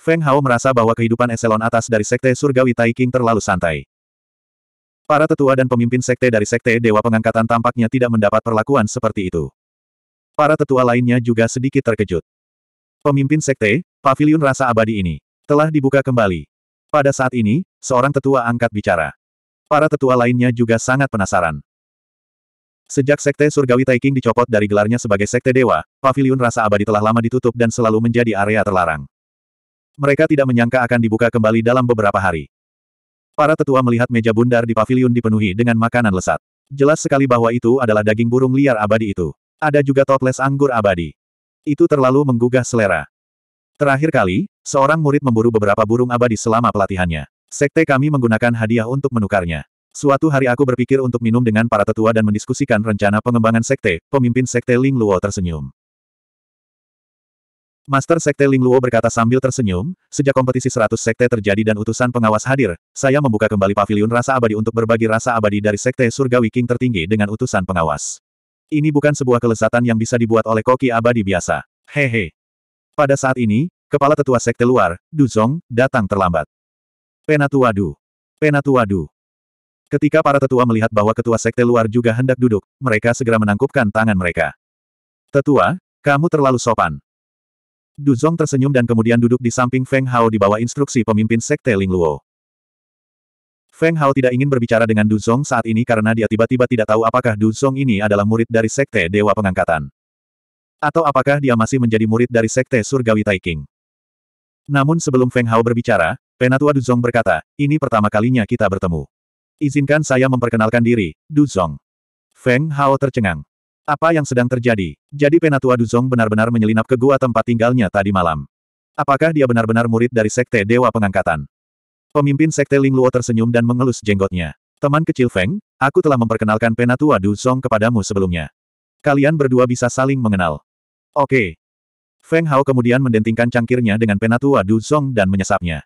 Feng Hao merasa bahwa kehidupan eselon atas dari Sekte Surgawi Tai terlalu santai. Para tetua dan pemimpin sekte dari Sekte Dewa Pengangkatan tampaknya tidak mendapat perlakuan seperti itu. Para tetua lainnya juga sedikit terkejut. Pemimpin Sekte, Paviliun Rasa Abadi ini, telah dibuka kembali. Pada saat ini, seorang tetua angkat bicara. Para tetua lainnya juga sangat penasaran. Sejak Sekte Surgawi Taiking dicopot dari gelarnya sebagai Sekte Dewa, Paviliun Rasa Abadi telah lama ditutup dan selalu menjadi area terlarang. Mereka tidak menyangka akan dibuka kembali dalam beberapa hari. Para tetua melihat meja bundar di paviliun dipenuhi dengan makanan lesat. Jelas sekali bahwa itu adalah daging burung liar abadi itu. Ada juga toples anggur abadi. Itu terlalu menggugah selera. Terakhir kali, seorang murid memburu beberapa burung abadi selama pelatihannya. Sekte kami menggunakan hadiah untuk menukarnya. Suatu hari aku berpikir untuk minum dengan para tetua dan mendiskusikan rencana pengembangan sekte, pemimpin sekte Ling Luo tersenyum. Master Sekte Ling Luo berkata sambil tersenyum, sejak kompetisi 100 sekte terjadi dan utusan pengawas hadir, saya membuka kembali pavilion rasa abadi untuk berbagi rasa abadi dari sekte surgawi king tertinggi dengan utusan pengawas. Ini bukan sebuah kelesatan yang bisa dibuat oleh koki abadi biasa. Hehe. Pada saat ini, kepala tetua sekte luar, Du Duzong, datang terlambat. Penatua Du. Penatua Du. Ketika para tetua melihat bahwa ketua sekte luar juga hendak duduk, mereka segera menangkupkan tangan mereka. Tetua, kamu terlalu sopan. Du Duzong tersenyum dan kemudian duduk di samping Feng Hao di bawah instruksi pemimpin sekte Ling Luo. Feng Hao tidak ingin berbicara dengan Du Duzong saat ini karena dia tiba-tiba tidak tahu apakah Du Duzong ini adalah murid dari Sekte Dewa Pengangkatan. Atau apakah dia masih menjadi murid dari Sekte Surgawi Taiking. Namun sebelum Feng Hao berbicara, Penatua Du Duzong berkata, ini pertama kalinya kita bertemu. Izinkan saya memperkenalkan diri, Duzong. Feng Hao tercengang. Apa yang sedang terjadi? Jadi Penatua Duzong benar-benar menyelinap ke gua tempat tinggalnya tadi malam. Apakah dia benar-benar murid dari Sekte Dewa Pengangkatan? Pemimpin Sekte Ling Luo tersenyum dan mengelus jenggotnya. Teman kecil Feng, aku telah memperkenalkan Penatua Duzong kepadamu sebelumnya. Kalian berdua bisa saling mengenal. Oke. Feng Hao kemudian mendentingkan cangkirnya dengan Penatua Duzong dan menyesapnya.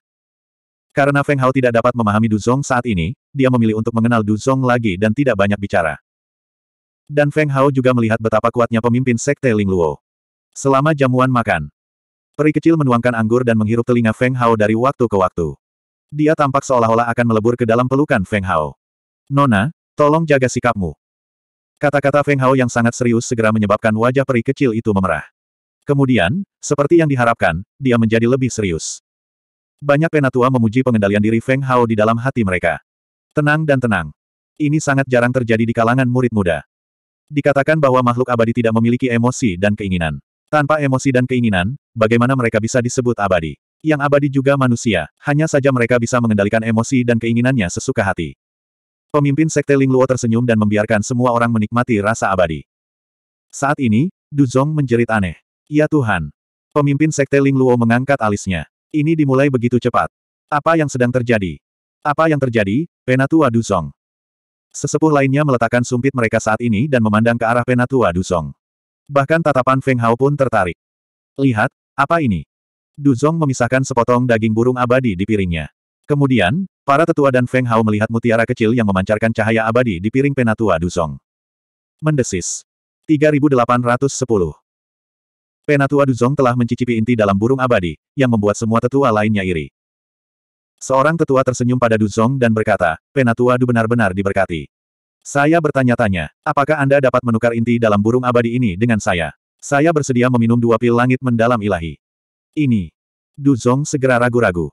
Karena Feng Hao tidak dapat memahami Du Zong saat ini, dia memilih untuk mengenal Du Zong lagi dan tidak banyak bicara. Dan Feng Hao juga melihat betapa kuatnya pemimpin Sekte Ling Luo. Selama jamuan makan, peri kecil menuangkan anggur dan menghirup telinga Feng Hao dari waktu ke waktu. Dia tampak seolah-olah akan melebur ke dalam pelukan Feng Hao. Nona, tolong jaga sikapmu. Kata-kata Feng Hao yang sangat serius segera menyebabkan wajah peri kecil itu memerah. Kemudian, seperti yang diharapkan, dia menjadi lebih serius. Banyak penatua memuji pengendalian diri Feng Hao di dalam hati mereka. Tenang dan tenang. Ini sangat jarang terjadi di kalangan murid muda. Dikatakan bahwa makhluk abadi tidak memiliki emosi dan keinginan. Tanpa emosi dan keinginan, bagaimana mereka bisa disebut abadi? Yang abadi juga manusia, hanya saja mereka bisa mengendalikan emosi dan keinginannya sesuka hati. Pemimpin Sekte Ling Luo tersenyum dan membiarkan semua orang menikmati rasa abadi. Saat ini, Du Duzong menjerit aneh. Ya Tuhan. Pemimpin Sekte Ling Luo mengangkat alisnya. Ini dimulai begitu cepat. Apa yang sedang terjadi? Apa yang terjadi, Penatua Dusong? Sesepuh lainnya meletakkan sumpit mereka saat ini dan memandang ke arah Penatua Dusong. Bahkan tatapan Feng Hao pun tertarik. Lihat, apa ini? Duzong memisahkan sepotong daging burung abadi di piringnya. Kemudian, para tetua dan Feng Hao melihat mutiara kecil yang memancarkan cahaya abadi di piring Penatua Duzong. Mendesis. 3810 Penatua Duzong telah mencicipi inti dalam burung abadi, yang membuat semua tetua lainnya iri. Seorang tetua tersenyum pada Duzong dan berkata, Penatua Du benar-benar diberkati. Saya bertanya-tanya, apakah Anda dapat menukar inti dalam burung abadi ini dengan saya? Saya bersedia meminum dua pil langit mendalam ilahi. Ini. Duzong segera ragu-ragu.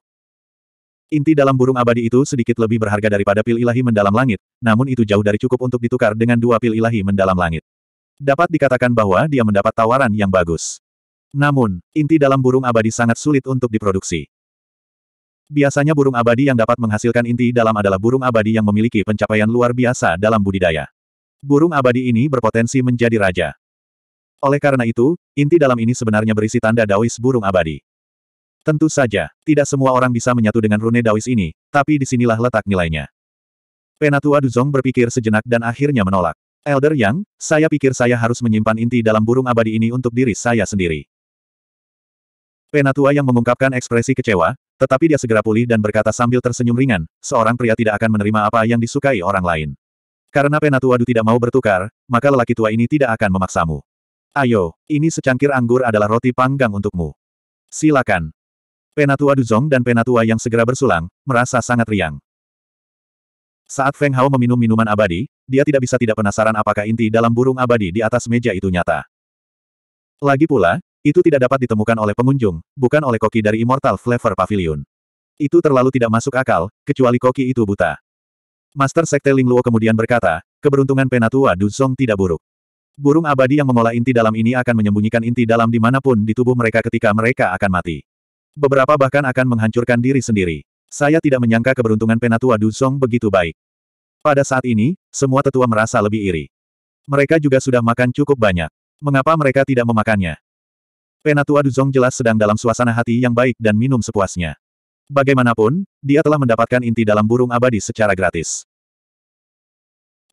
Inti dalam burung abadi itu sedikit lebih berharga daripada pil ilahi mendalam langit, namun itu jauh dari cukup untuk ditukar dengan dua pil ilahi mendalam langit. Dapat dikatakan bahwa dia mendapat tawaran yang bagus. Namun, inti dalam burung abadi sangat sulit untuk diproduksi. Biasanya burung abadi yang dapat menghasilkan inti dalam adalah burung abadi yang memiliki pencapaian luar biasa dalam budidaya. Burung abadi ini berpotensi menjadi raja. Oleh karena itu, inti dalam ini sebenarnya berisi tanda dawis burung abadi. Tentu saja, tidak semua orang bisa menyatu dengan rune dawis ini, tapi disinilah letak nilainya. Penatua Duzong berpikir sejenak dan akhirnya menolak. Elder Yang, saya pikir saya harus menyimpan inti dalam burung abadi ini untuk diri saya sendiri. Penatua yang mengungkapkan ekspresi kecewa, tetapi dia segera pulih dan berkata sambil tersenyum ringan, seorang pria tidak akan menerima apa yang disukai orang lain. Karena Penatua Du tidak mau bertukar, maka lelaki tua ini tidak akan memaksamu. Ayo, ini secangkir anggur adalah roti panggang untukmu. Silakan. Penatua Duzong dan Penatua yang segera bersulang, merasa sangat riang. Saat Feng Hao meminum minuman abadi, dia tidak bisa tidak penasaran apakah inti dalam burung abadi di atas meja itu nyata. Lagi pula, itu tidak dapat ditemukan oleh pengunjung, bukan oleh koki dari Immortal Flavor Pavilion. Itu terlalu tidak masuk akal, kecuali koki itu buta. Master Sekte Ling Luo kemudian berkata, keberuntungan penatua Duzong tidak buruk. Burung abadi yang mengolah inti dalam ini akan menyembunyikan inti dalam dimanapun di tubuh mereka ketika mereka akan mati. Beberapa bahkan akan menghancurkan diri sendiri. Saya tidak menyangka keberuntungan penatua Duzong begitu baik. Pada saat ini, semua tetua merasa lebih iri. Mereka juga sudah makan cukup banyak. Mengapa mereka tidak memakannya? Penatua Duzong jelas sedang dalam suasana hati yang baik dan minum sepuasnya. Bagaimanapun, dia telah mendapatkan inti dalam burung abadi secara gratis.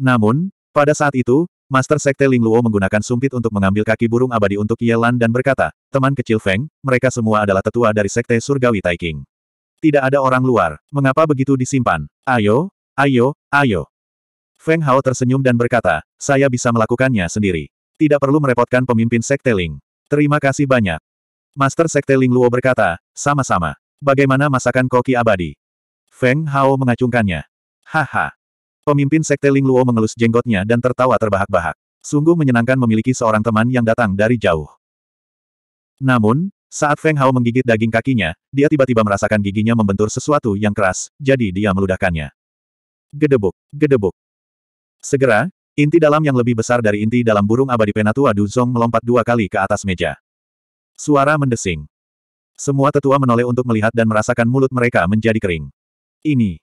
Namun, pada saat itu, Master Sekte Ling Luo menggunakan sumpit untuk mengambil kaki burung abadi untuk Yelan dan berkata, teman kecil Feng, mereka semua adalah tetua dari Sekte Surgawi Taiking. Tidak ada orang luar, mengapa begitu disimpan? Ayo, ayo, ayo. Feng Hao tersenyum dan berkata, saya bisa melakukannya sendiri. Tidak perlu merepotkan pemimpin Sekte Ling. Terima kasih banyak. Master Sekte Ling Luo berkata, sama-sama. Bagaimana masakan koki abadi? Feng Hao mengacungkannya. Haha. Pemimpin Sekte Ling Luo mengelus jenggotnya dan tertawa terbahak-bahak. Sungguh menyenangkan memiliki seorang teman yang datang dari jauh. Namun, saat Feng Hao menggigit daging kakinya, dia tiba-tiba merasakan giginya membentur sesuatu yang keras, jadi dia meludahkannya. Gedebuk, gedebuk. Segera, Inti dalam yang lebih besar dari inti dalam burung abadi Penatua Duzong melompat dua kali ke atas meja. Suara mendesing. Semua tetua menoleh untuk melihat dan merasakan mulut mereka menjadi kering. Ini.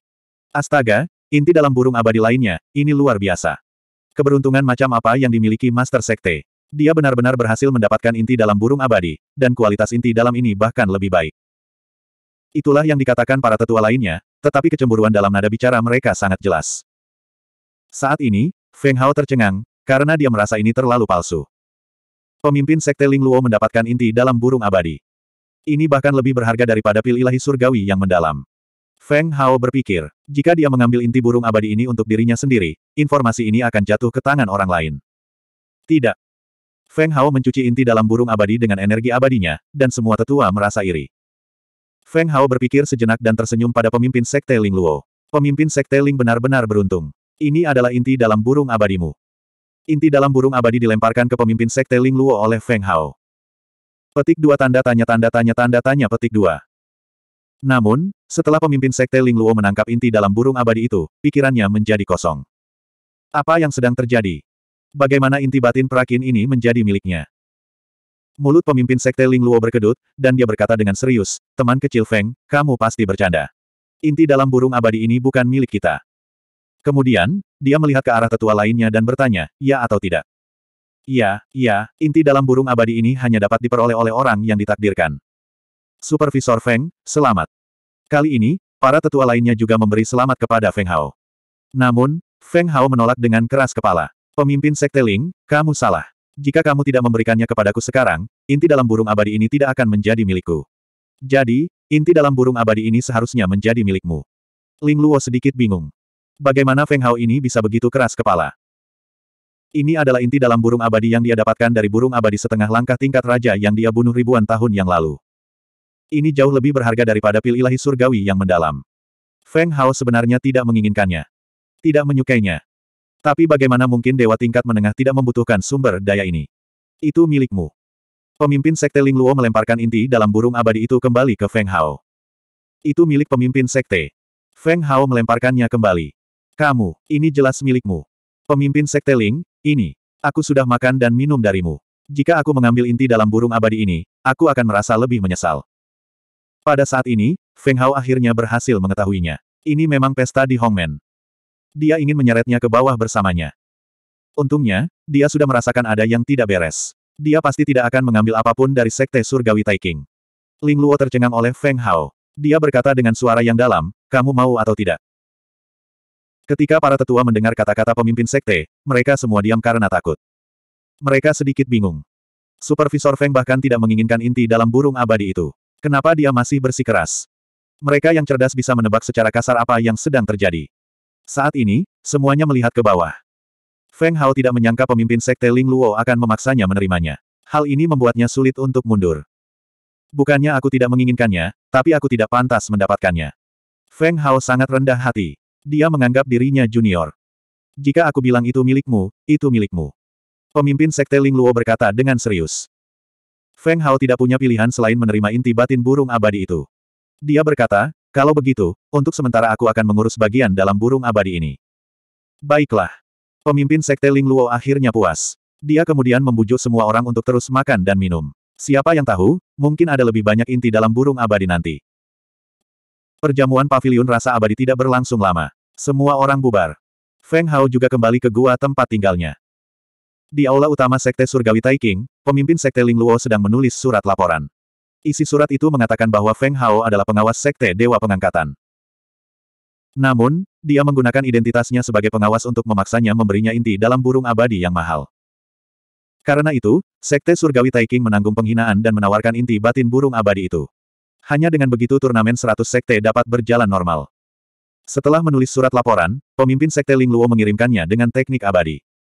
Astaga, inti dalam burung abadi lainnya, ini luar biasa. Keberuntungan macam apa yang dimiliki Master Sekte. Dia benar-benar berhasil mendapatkan inti dalam burung abadi, dan kualitas inti dalam ini bahkan lebih baik. Itulah yang dikatakan para tetua lainnya, tetapi kecemburuan dalam nada bicara mereka sangat jelas. Saat ini, Feng Hao tercengang, karena dia merasa ini terlalu palsu. Pemimpin Sekte Ling Luo mendapatkan inti dalam burung abadi. Ini bahkan lebih berharga daripada pil ilahi surgawi yang mendalam. Feng Hao berpikir, jika dia mengambil inti burung abadi ini untuk dirinya sendiri, informasi ini akan jatuh ke tangan orang lain. Tidak. Feng Hao mencuci inti dalam burung abadi dengan energi abadinya, dan semua tetua merasa iri. Feng Hao berpikir sejenak dan tersenyum pada pemimpin Sekte Ling Luo. Pemimpin Sekte Ling benar-benar beruntung. Ini adalah inti dalam burung abadimu. Inti dalam burung abadi dilemparkan ke pemimpin sekte Ling Luo oleh Feng Hao. Petik dua tanda tanya tanda tanya tanda tanya petik dua. Namun, setelah pemimpin sekte Ling Luo menangkap inti dalam burung abadi itu, pikirannya menjadi kosong. Apa yang sedang terjadi? Bagaimana inti batin perakin ini menjadi miliknya? Mulut pemimpin sekte Ling Luo berkedut, dan dia berkata dengan serius, teman kecil Feng, kamu pasti bercanda. Inti dalam burung abadi ini bukan milik kita. Kemudian, dia melihat ke arah tetua lainnya dan bertanya, ya atau tidak. Ya, ya, inti dalam burung abadi ini hanya dapat diperoleh oleh orang yang ditakdirkan. Supervisor Feng, selamat. Kali ini, para tetua lainnya juga memberi selamat kepada Feng Hao. Namun, Feng Hao menolak dengan keras kepala. Pemimpin Sekte Ling, kamu salah. Jika kamu tidak memberikannya kepadaku sekarang, inti dalam burung abadi ini tidak akan menjadi milikku. Jadi, inti dalam burung abadi ini seharusnya menjadi milikmu. Ling Luo sedikit bingung. Bagaimana Feng Hao ini bisa begitu keras kepala? Ini adalah inti dalam burung abadi yang dia dapatkan dari burung abadi setengah langkah tingkat raja yang dia bunuh ribuan tahun yang lalu. Ini jauh lebih berharga daripada pil ilahi surgawi yang mendalam. Feng Hao sebenarnya tidak menginginkannya. Tidak menyukainya. Tapi bagaimana mungkin dewa tingkat menengah tidak membutuhkan sumber daya ini? Itu milikmu. Pemimpin Sekte Ling Luo melemparkan inti dalam burung abadi itu kembali ke Feng Hao. Itu milik pemimpin Sekte. Feng Hao melemparkannya kembali. Kamu, ini jelas milikmu. Pemimpin Sekte Ling, ini. Aku sudah makan dan minum darimu. Jika aku mengambil inti dalam burung abadi ini, aku akan merasa lebih menyesal. Pada saat ini, Feng Hao akhirnya berhasil mengetahuinya. Ini memang pesta di Hongmen. Dia ingin menyeretnya ke bawah bersamanya. Untungnya, dia sudah merasakan ada yang tidak beres. Dia pasti tidak akan mengambil apapun dari Sekte Surgawi Taiking. Ling Luo tercengang oleh Feng Hao. Dia berkata dengan suara yang dalam, kamu mau atau tidak? Ketika para tetua mendengar kata-kata pemimpin sekte, mereka semua diam karena takut. Mereka sedikit bingung. Supervisor Feng bahkan tidak menginginkan inti dalam burung abadi itu. Kenapa dia masih bersikeras? Mereka yang cerdas bisa menebak secara kasar apa yang sedang terjadi. Saat ini, semuanya melihat ke bawah. Feng Hao tidak menyangka pemimpin sekte Ling Luo akan memaksanya menerimanya. Hal ini membuatnya sulit untuk mundur. Bukannya aku tidak menginginkannya, tapi aku tidak pantas mendapatkannya. Feng Hao sangat rendah hati. Dia menganggap dirinya junior. Jika aku bilang itu milikmu, itu milikmu. Pemimpin Sekte Ling Luo berkata dengan serius. Feng Hao tidak punya pilihan selain menerima inti batin burung abadi itu. Dia berkata, kalau begitu, untuk sementara aku akan mengurus bagian dalam burung abadi ini. Baiklah. Pemimpin Sekte Ling Luo akhirnya puas. Dia kemudian membujuk semua orang untuk terus makan dan minum. Siapa yang tahu, mungkin ada lebih banyak inti dalam burung abadi nanti. Perjamuan pavilion rasa abadi tidak berlangsung lama. Semua orang bubar. Feng Hao juga kembali ke gua tempat tinggalnya. Di aula utama Sekte Surgawi Taiking, pemimpin Sekte Ling Luo sedang menulis surat laporan. Isi surat itu mengatakan bahwa Feng Hao adalah pengawas Sekte Dewa Pengangkatan. Namun, dia menggunakan identitasnya sebagai pengawas untuk memaksanya memberinya inti dalam burung abadi yang mahal. Karena itu, Sekte Surgawi Taiking menanggung penghinaan dan menawarkan inti batin burung abadi itu. Hanya dengan begitu turnamen 100 sekte dapat berjalan normal. Setelah menulis surat laporan, pemimpin Sekte Ling Luo mengirimkannya dengan teknik abadi.